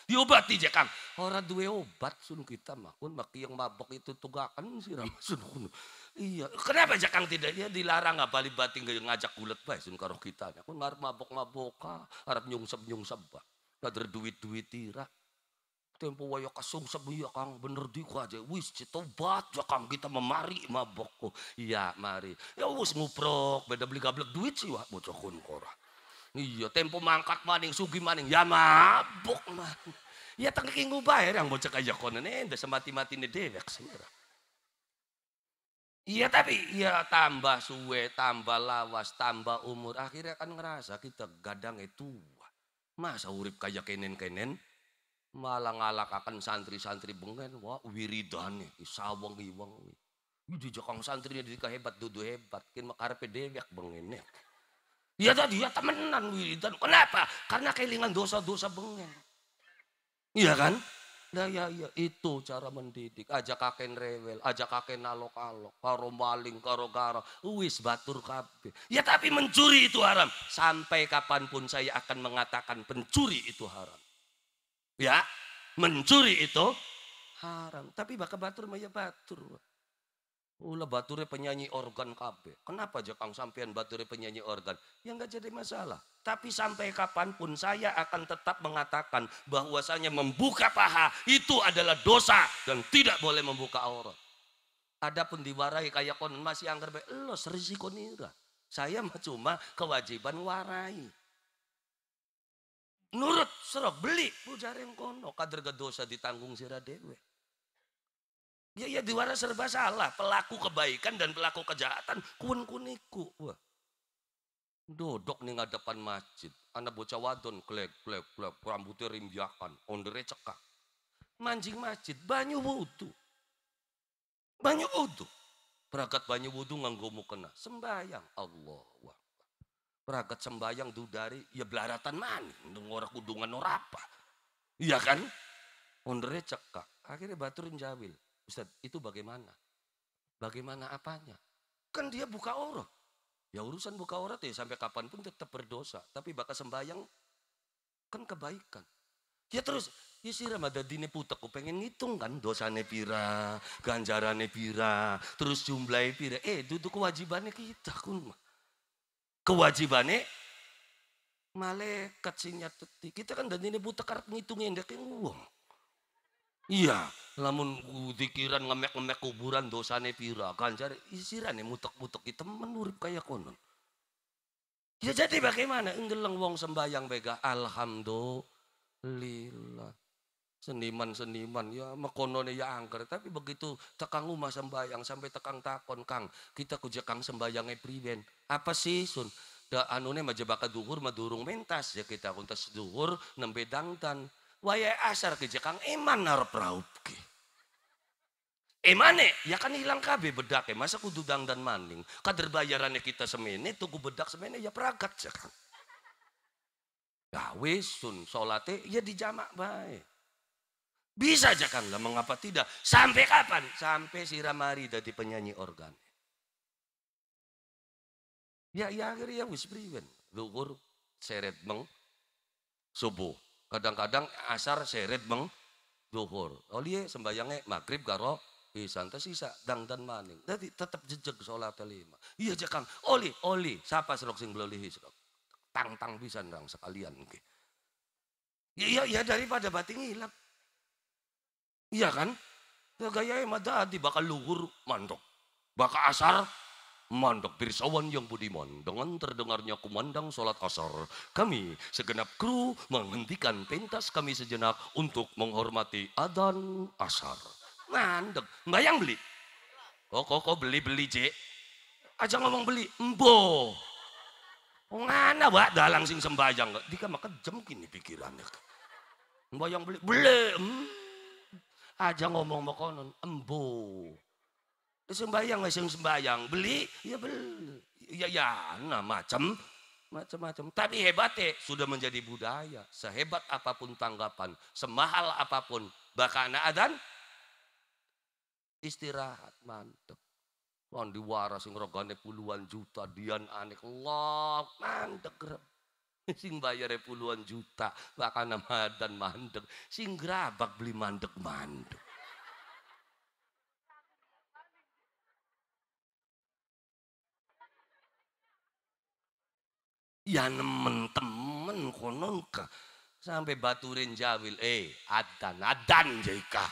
Diobati jakang, Kang. Ora duwe obat sun kita mah kun maki yang mabok itu tugakan siram sun kun. Iya, kenapa jakang Kang tidak dia ya, dilarang abali bali bati ngajak gulet baik, sun karo kita. Kun ngarep mabok-maboka, arep nyungsep-nyungsep bae. Kadar duit-duit tirak tempo waya kasungsep ya Kang bener diku aja wis tobat ya Kang kita memari mabok iya mari ya wis nguprok beda beli gablek duit sih wak bocok kun kora iya tempo mangkat maning sugi maning ya mabok mah ya tengki bayar yang bocok aja konen enda semati-mati ne dewek sih. Iya tapi iya tambah suwe, tambah lawas, tambah umur. Akhirnya kan ngerasa kita gadang itu Masa urip kayak kenen-kenen? malah ngalakakan santri-santri bengen wah wiridane sawang iwang di jokong santri di hebat dudu hebat kin makarepe dewek bengen Iya tadi ya temenan wiridan. Kenapa? Karena kelingan dosa-dosa bengen. Iya kan? Nah, ya, ya, itu cara mendidik. Ajak kakek rewel, ajak kakek nalok-alok, karo maling, karo karo. Wis batur kabeh. Ya tapi mencuri itu haram. Sampai kapanpun saya akan mengatakan pencuri itu haram. Ya, mencuri itu haram. Tapi bakal batur maya batur. Ulah baturnya penyanyi organ kabe. Kenapa kang sampean baturnya penyanyi organ? Ya nggak jadi masalah. Tapi sampai kapanpun saya akan tetap mengatakan bahwasanya membuka paha itu adalah dosa dan tidak boleh membuka aurat. Adapun diwarai kayak kon masih angker, lo serisiko nira. Saya cuma kewajiban warai nurut serok beli pujareng kono kader dosa ditanggung sira dewe Ya ya diwara serba salah, pelaku kebaikan dan pelaku kejahatan kun kuniku. Wah. Dodok nih ngadepan masjid, anak bocah wadon klek klek klek rambutnya rimbiakan, ondere cekak. Mancing masjid, banyu wudu. Banyu wudu. perangkat banyu wudu nganggo mukena, sembayang Allah. Wah. Raket sembayang dudari, ya belaratan mani. orang kudungan norapa. Iya kan? Ondernya cekak. Akhirnya baturin jawil. Ustaz, itu bagaimana? Bagaimana apanya? Kan dia buka orang. Ya urusan buka tuh ya sampai kapanpun tetap berdosa. Tapi bakal sembayang kan kebaikan. Ya terus, ya si Ramadadine putek, pengen ngitung kan dosane pira, ganjarane pira, terus jumlahnya pira. Eh, duduk kewajibannya kita kun mah kewajibannya malaikat sinyat teti. Kita kan dan ini buta karep ngitungin kayak uang. Iya, lamun dikiran ngemek-ngemek kuburan dosane pira, ganjar isirane mutek-mutek kita menurut kayak konon. Ya jadi bagaimana? Enggeleng wong sembahyang bega. Alhamdulillah seniman-seniman ya mekonone ya angker tapi begitu tekang rumah sembayang sampai tekang takon kang kita kerja kang sembayangnya priben apa sih sun da anune maja bakat duhur madurung mentas ya kita kuntas duhur nembe dangtan waya asar kerja kang eman narap raup ke emane ya kan hilang kabe bedak masa kudu dan maning kader bayarannya kita semene tuku bedak semene ya peragat ya kang gawe sun solate ya dijamak baik bisa aja Kang, lah mengapa tidak? Sampai kapan? Sampai si Ramari jadi penyanyi organ. Ya, ya akhirnya ya, wis priwen. Zuhur seret meng subuh. Kadang-kadang asar seret meng zuhur. Oliye oh, sembayangnya maghrib karo hisan tersisa dang dan maning. Jadi tetap jejak sholat ya, lima. Iya aja kan, oli oli siapa serok sing beloli serok. Tang tang pisan nang sekalian. Iya, iya daripada batin hilang. Iya kan? Ya gaya mah tadi bakal luhur mandok. Bakal asar mandok pirsawan yang budiman dengan terdengarnya kumandang sholat asar kami segenap kru menghentikan pentas kami sejenak untuk menghormati adan asar mandek yang beli kok kok kok beli beli cek? aja ngomong beli Mbo. ngana bak dalang sing sembahyang. Dika maka kejam kini pikirannya yang beli beli hmm. Aja ngomong mau konon, embo. Ya, sembayang nggak sih sembayang, beli ya beli, ya ya, nah macam macam-macam. Tapi ya sudah menjadi budaya. Sehebat apapun tanggapan, semahal apapun, bahkan adan istirahat mantep. Wong waras yang puluhan juta dian aneh Allah mantep sing bayar puluhan juta bahkan dan mandek sing gerabak beli mandek mandek ya nemen temen konon ke sampai baturin jawil eh adan adan jika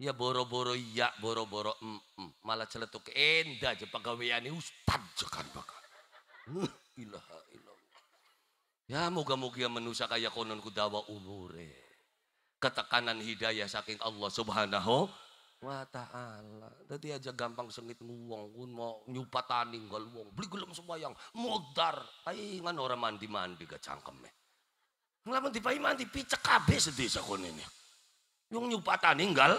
ya boro-boro iya boro-boro mm, mm. malah celetuk enda pegawai ini ustad jekan bakal ilah ilaha Ya moga-moga manusia kaya konon kudawa umure. Ketekanan hidayah saking Allah subhanahu wa ta'ala. Tadi aja gampang sengit nguwong kun mau nyupatani nggak wong. Beli yang sembayang, modar. Kaingan orang mandi-mandi gak cangkem ya. Ngelamun mandi, picek habis di sakun ini. yang nyupatani ninggal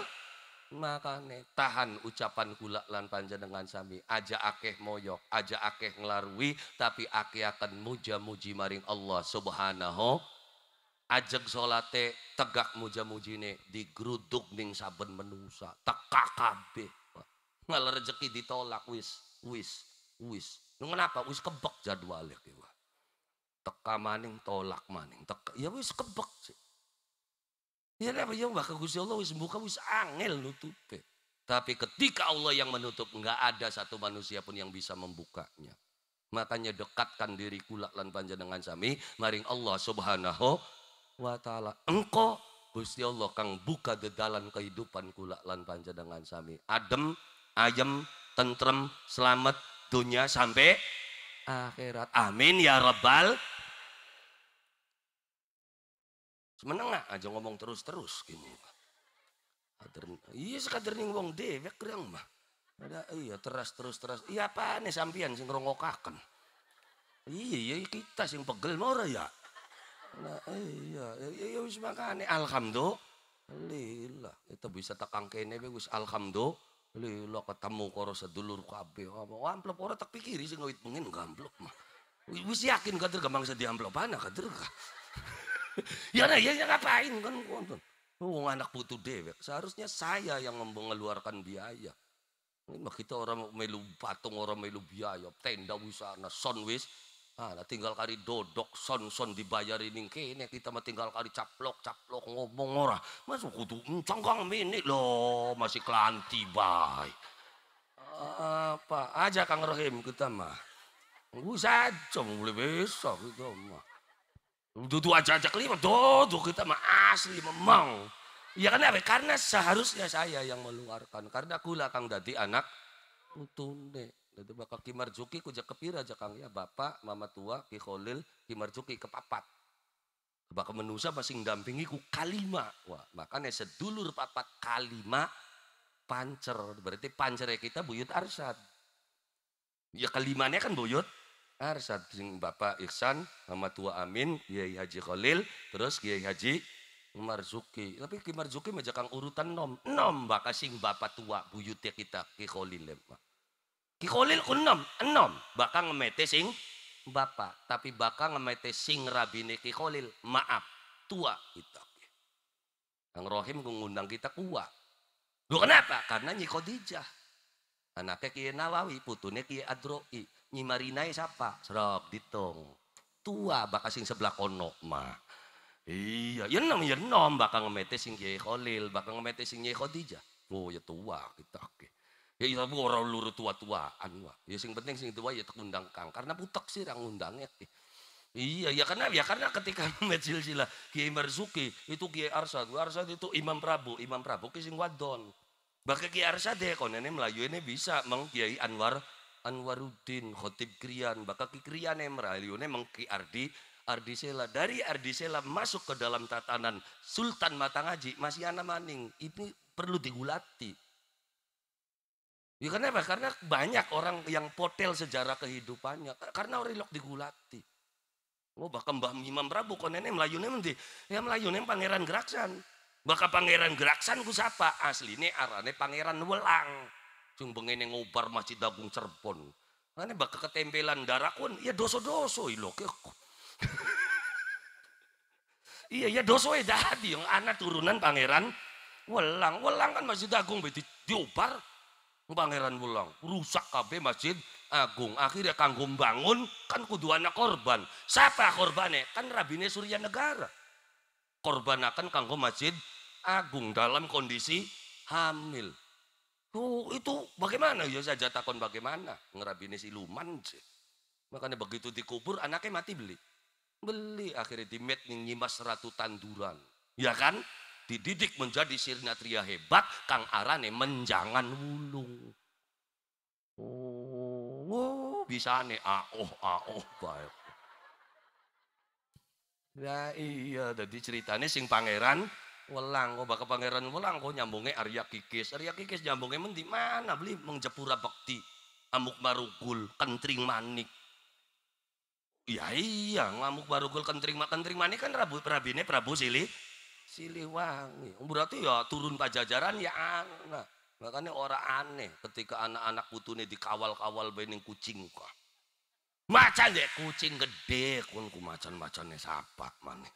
makane tahan ucapan kula lan panjenengan sami aja akeh moyok aja akeh ngelarui tapi akeh akan muja muji maring Allah subhanahu ajeg solate tegak muja mujine digruduk ning saben menusa teka kabeh ngalah rezeki ditolak wis wis wis kenapa wis kebek jadwalnya teka maning tolak maning teka ya wis kebek sih Ya yang bakal Gusti Allah wis buka wis angel nutupe. Tapi ketika Allah yang menutup enggak ada satu manusia pun yang bisa membukanya. Makanya dekatkan diri kula lan panjenengan sami maring Allah Subhanahu wa taala. Engkau, Gusti Allah kang buka dedalan kehidupan kula lan panjenengan sami. Adem, ayem, tentrem, selamat dunia sampai akhirat. Amin ya rabbal Semenengah aja ngomong terus-terus gini. iya sekaderning wong dewek kerang mah. Ada iya teras terus teras. Iya apa nih sampian sing ngerongokaken. Iya, iya iya kita sing pegel mora ya. Nah, iya iya wis makane alhamdulillah. Kita bisa tekang kene wis alhamdulillah ketemu karo sedulur kabeh. Amplop ora tak pikiri sing ngawit bengen gamblok mah. Wis yakin kader gampang sedih amplop ana kader ya nah, ya, ya ngapain kan konten. Oh, anak putu dewek. Seharusnya saya yang mengeluarkan biaya. Ini kita orang melu patung, orang melu biaya, tenda wisana, son wis. Ah, tinggal kali dodok, son son dibayar ini Kini kita mah tinggal kali caplok caplok ngomong orang Masuk kudu cengkang mini loh, masih kelanti bay. Apa aja Kang Rohim kita mah. Wis aja mulai besok kita mah. Duduk aja aja kelima, duduk kita mah asli memang. Ya kan apa? Karena seharusnya saya yang meluarkan. Karena aku lah kang dadi anak utunde. Dadi bakal kimarjuki kujak kepira aja kang ya bapak, mama tua, Ki Kholil, kepapat. Bakal menusa masih dampingi ku kalima. Wah, makanya sedulur papat kalima pancer. Berarti pancernya kita buyut arsad. Ya kalimanya kan buyut Arsat sing Bapak Ihsan, Mama Tua Amin, Kiai Haji Khalil, terus Kiai Haji Marzuki. Tapi Ki Marzuki majakang urutan nom. Nom Bakasing sing Bapak Tua buyute kita Ki Khalil. Ki Khalil ku nom, enom Bakang ngemete sing Bapak, tapi bakang ngemete sing rabine Ki Khalil. Maaf, tua kita. Yang Rohim ngundang kita kuat. Lu kenapa? Karena Nyikodijah. Anaknya Kiai Nawawi, putune Kiai Adroi nyimarinai siapa? Serok ditong. Tua bakal sing sebelah kono mah. Iya, ya nom ya nom bakal ngemete sing Kiai Khalil, bakal ngemete sing Kiai Khadijah. Oh ya tua kita oke Ya itu ya, orang luru tua tua wa. Ya sing penting sing tua ya undang kang karena putek sih yang undangnya. Iya, ya karena ya karena ketika met silsilah Kiai Marzuki itu Kiai Arsad, Arsad itu Imam Prabu, Imam Prabu ki sing wadon. bahkan Kiai Arsad deh ya, konen Melayu ini bisa mengkiai Anwar Anwaruddin, Khotib Krian, baka Kikrian Emra emralione mengki Ardi, Ardisela dari Ardisela masuk ke dalam tatanan Sultan Matangaji masih anak maning ini perlu digulati ya kenapa? karena banyak orang yang potel sejarah kehidupannya karena orang lok digulati oh bahkan Mbah Imam Prabu nenek Melayu nanti? ya melayune pangeran geraksan baka pangeran geraksan ku sapa Aslinya arane pangeran welang Sing bengene yang Masjid Agung Cirebon. Ane bakal ketempelan darah darakun, ya doso-doso ilo iya ya doso ya jadi yang anak turunan pangeran Welang, Welang kan Masjid Agung beti diubar, Pangeran Welang rusak KB Masjid Agung. Akhirnya kanggo bangun kan kudu anak korban. Siapa korbannya? Kan Rabine Surya Negara. Korban akan kanggo Masjid Agung dalam kondisi hamil. Tuh, itu bagaimana? Ya saja takon bagaimana? Ngerabini siluman sih. Makanya begitu dikubur anaknya mati beli. Beli akhirnya dimet nyimas ratu tanduran. Ya kan? Dididik menjadi sirnatria hebat, kang arane menjangan wulung. Oh, oh bisa nih aoh aoh baik. Nah iya, jadi ceritanya sing pangeran welang kok bakal pangeran welang kok nyambungnya Arya Kikis Arya Kikis nyambungnya mendi mana beli mengjepura bakti, amuk marugul kentring manik ya iya iya ngamuk marugul kentring kentring manik kan Rabu Prabine Prabu Sili Siliwangi berarti ya turun jajaran ya anak makanya orang aneh ketika anak-anak putune dikawal-kawal bening kucing kok macan deh kucing gede kun ku macan-macannya sapa maneh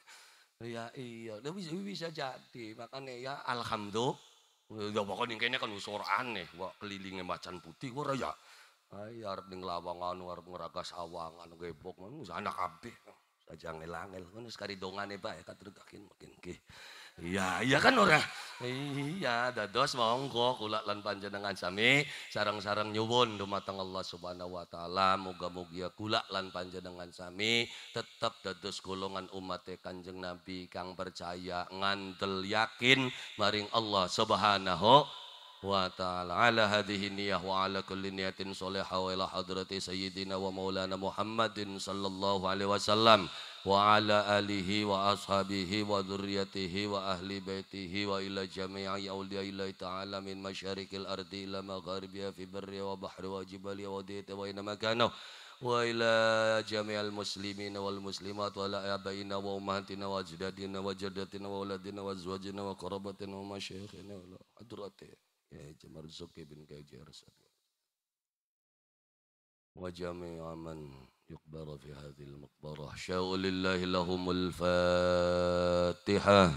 Ya, iya, iya, bisa jadi. Makanya ya alhamdulillah. Ya pokoknya kayaknya kan usur aneh. Wah kelilingnya macan putih. Wah raya. Ay, ya, arep ning lawangan, arep ngeragas awangan, gebok. Mana anak kabeh. Saja ngelangil. Kan sekali dongannya baik, Katrugakin makin kih. Iya, iya kan ora. Iya, dados monggo kula lan panjenengan sami sarang-sarang nyuwun dumateng Allah Subhanahu wa taala muga-mugi ya kula lan panjenengan sami tetep dados golongan umat e Kanjeng Nabi kang percaya ngandel yakin maring Allah Subhanahu wa ta'ala ala hadhihi niyah wa ala kulli niyatin salihah wa ila hadrati sayyidina wa maulana Muhammadin sallallahu alaihi wasallam وعلى آله وأصحابه وذريته وأهل بيته وإلى جميع أولياء الله تعالى من مشارق الأرض إلى مغاربها في بر وبحر وجبال وديت وإنما كانوا وإلى جميع المسلمين والمسلمات وإلى آبائنا وأمهاتنا وأجدادنا وجدتنا وأولادنا وأزواجنا وقرابتنا ومشايخنا وحضراتنا يا جمال زكي بن كاجي وجميع من يقبر في هذه المقبرة شاءوا لله لهم الفاتحة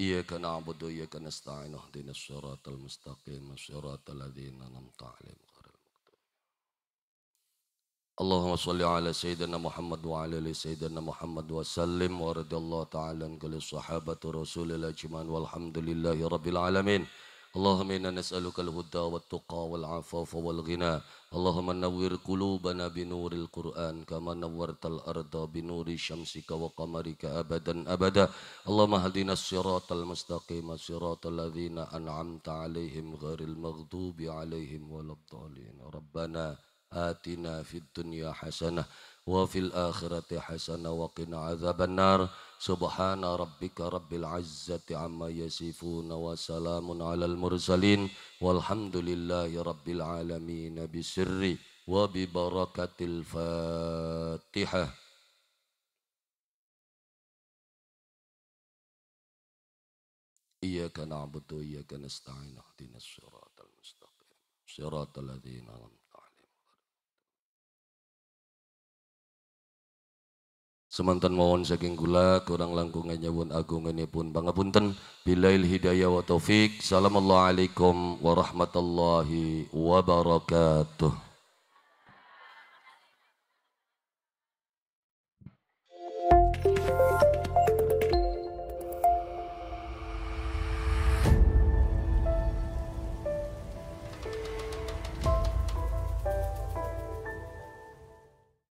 إياك نعبد وإياك نستعين اهدنا الصراط المستقيم الصراط الذين أنعمت عليهم غير المغضوب اللهم صل على سيدنا محمد وعلى آل سيدنا محمد وسلم ورضي الله تعالى عن كل الصحابة رسول الله أجمعين والحمد لله رب العالمين اللهم إنا نسألك الهدى والتقى والعفاف والغنى اللهم نور قلوبنا بنور القرآن كما نورت الأرض بنور شمسك وقمرك أبدا أبدا اللهم اهدنا الصراط المستقيم صراط الذين أنعمت عليهم غير المغضوب عليهم ولا الضالين ربنا آتنا في الدنيا حسنة وفي الآخرة حسنة وقنا عذاب النار سبحان ربك رب العزة عما يصفون وسلام على المرسلين والحمد لله رب العالمين بسر وببركة الفاتحة إياك نعبد وإياك نستعين اهدنا الصراط المستقيم صراط الذين أنعمت Semantan mohon saking gula, kurang ini nyawun bangga punten bilail hidayah wa taufik. Assalamualaikum warahmatullahi wabarakatuh.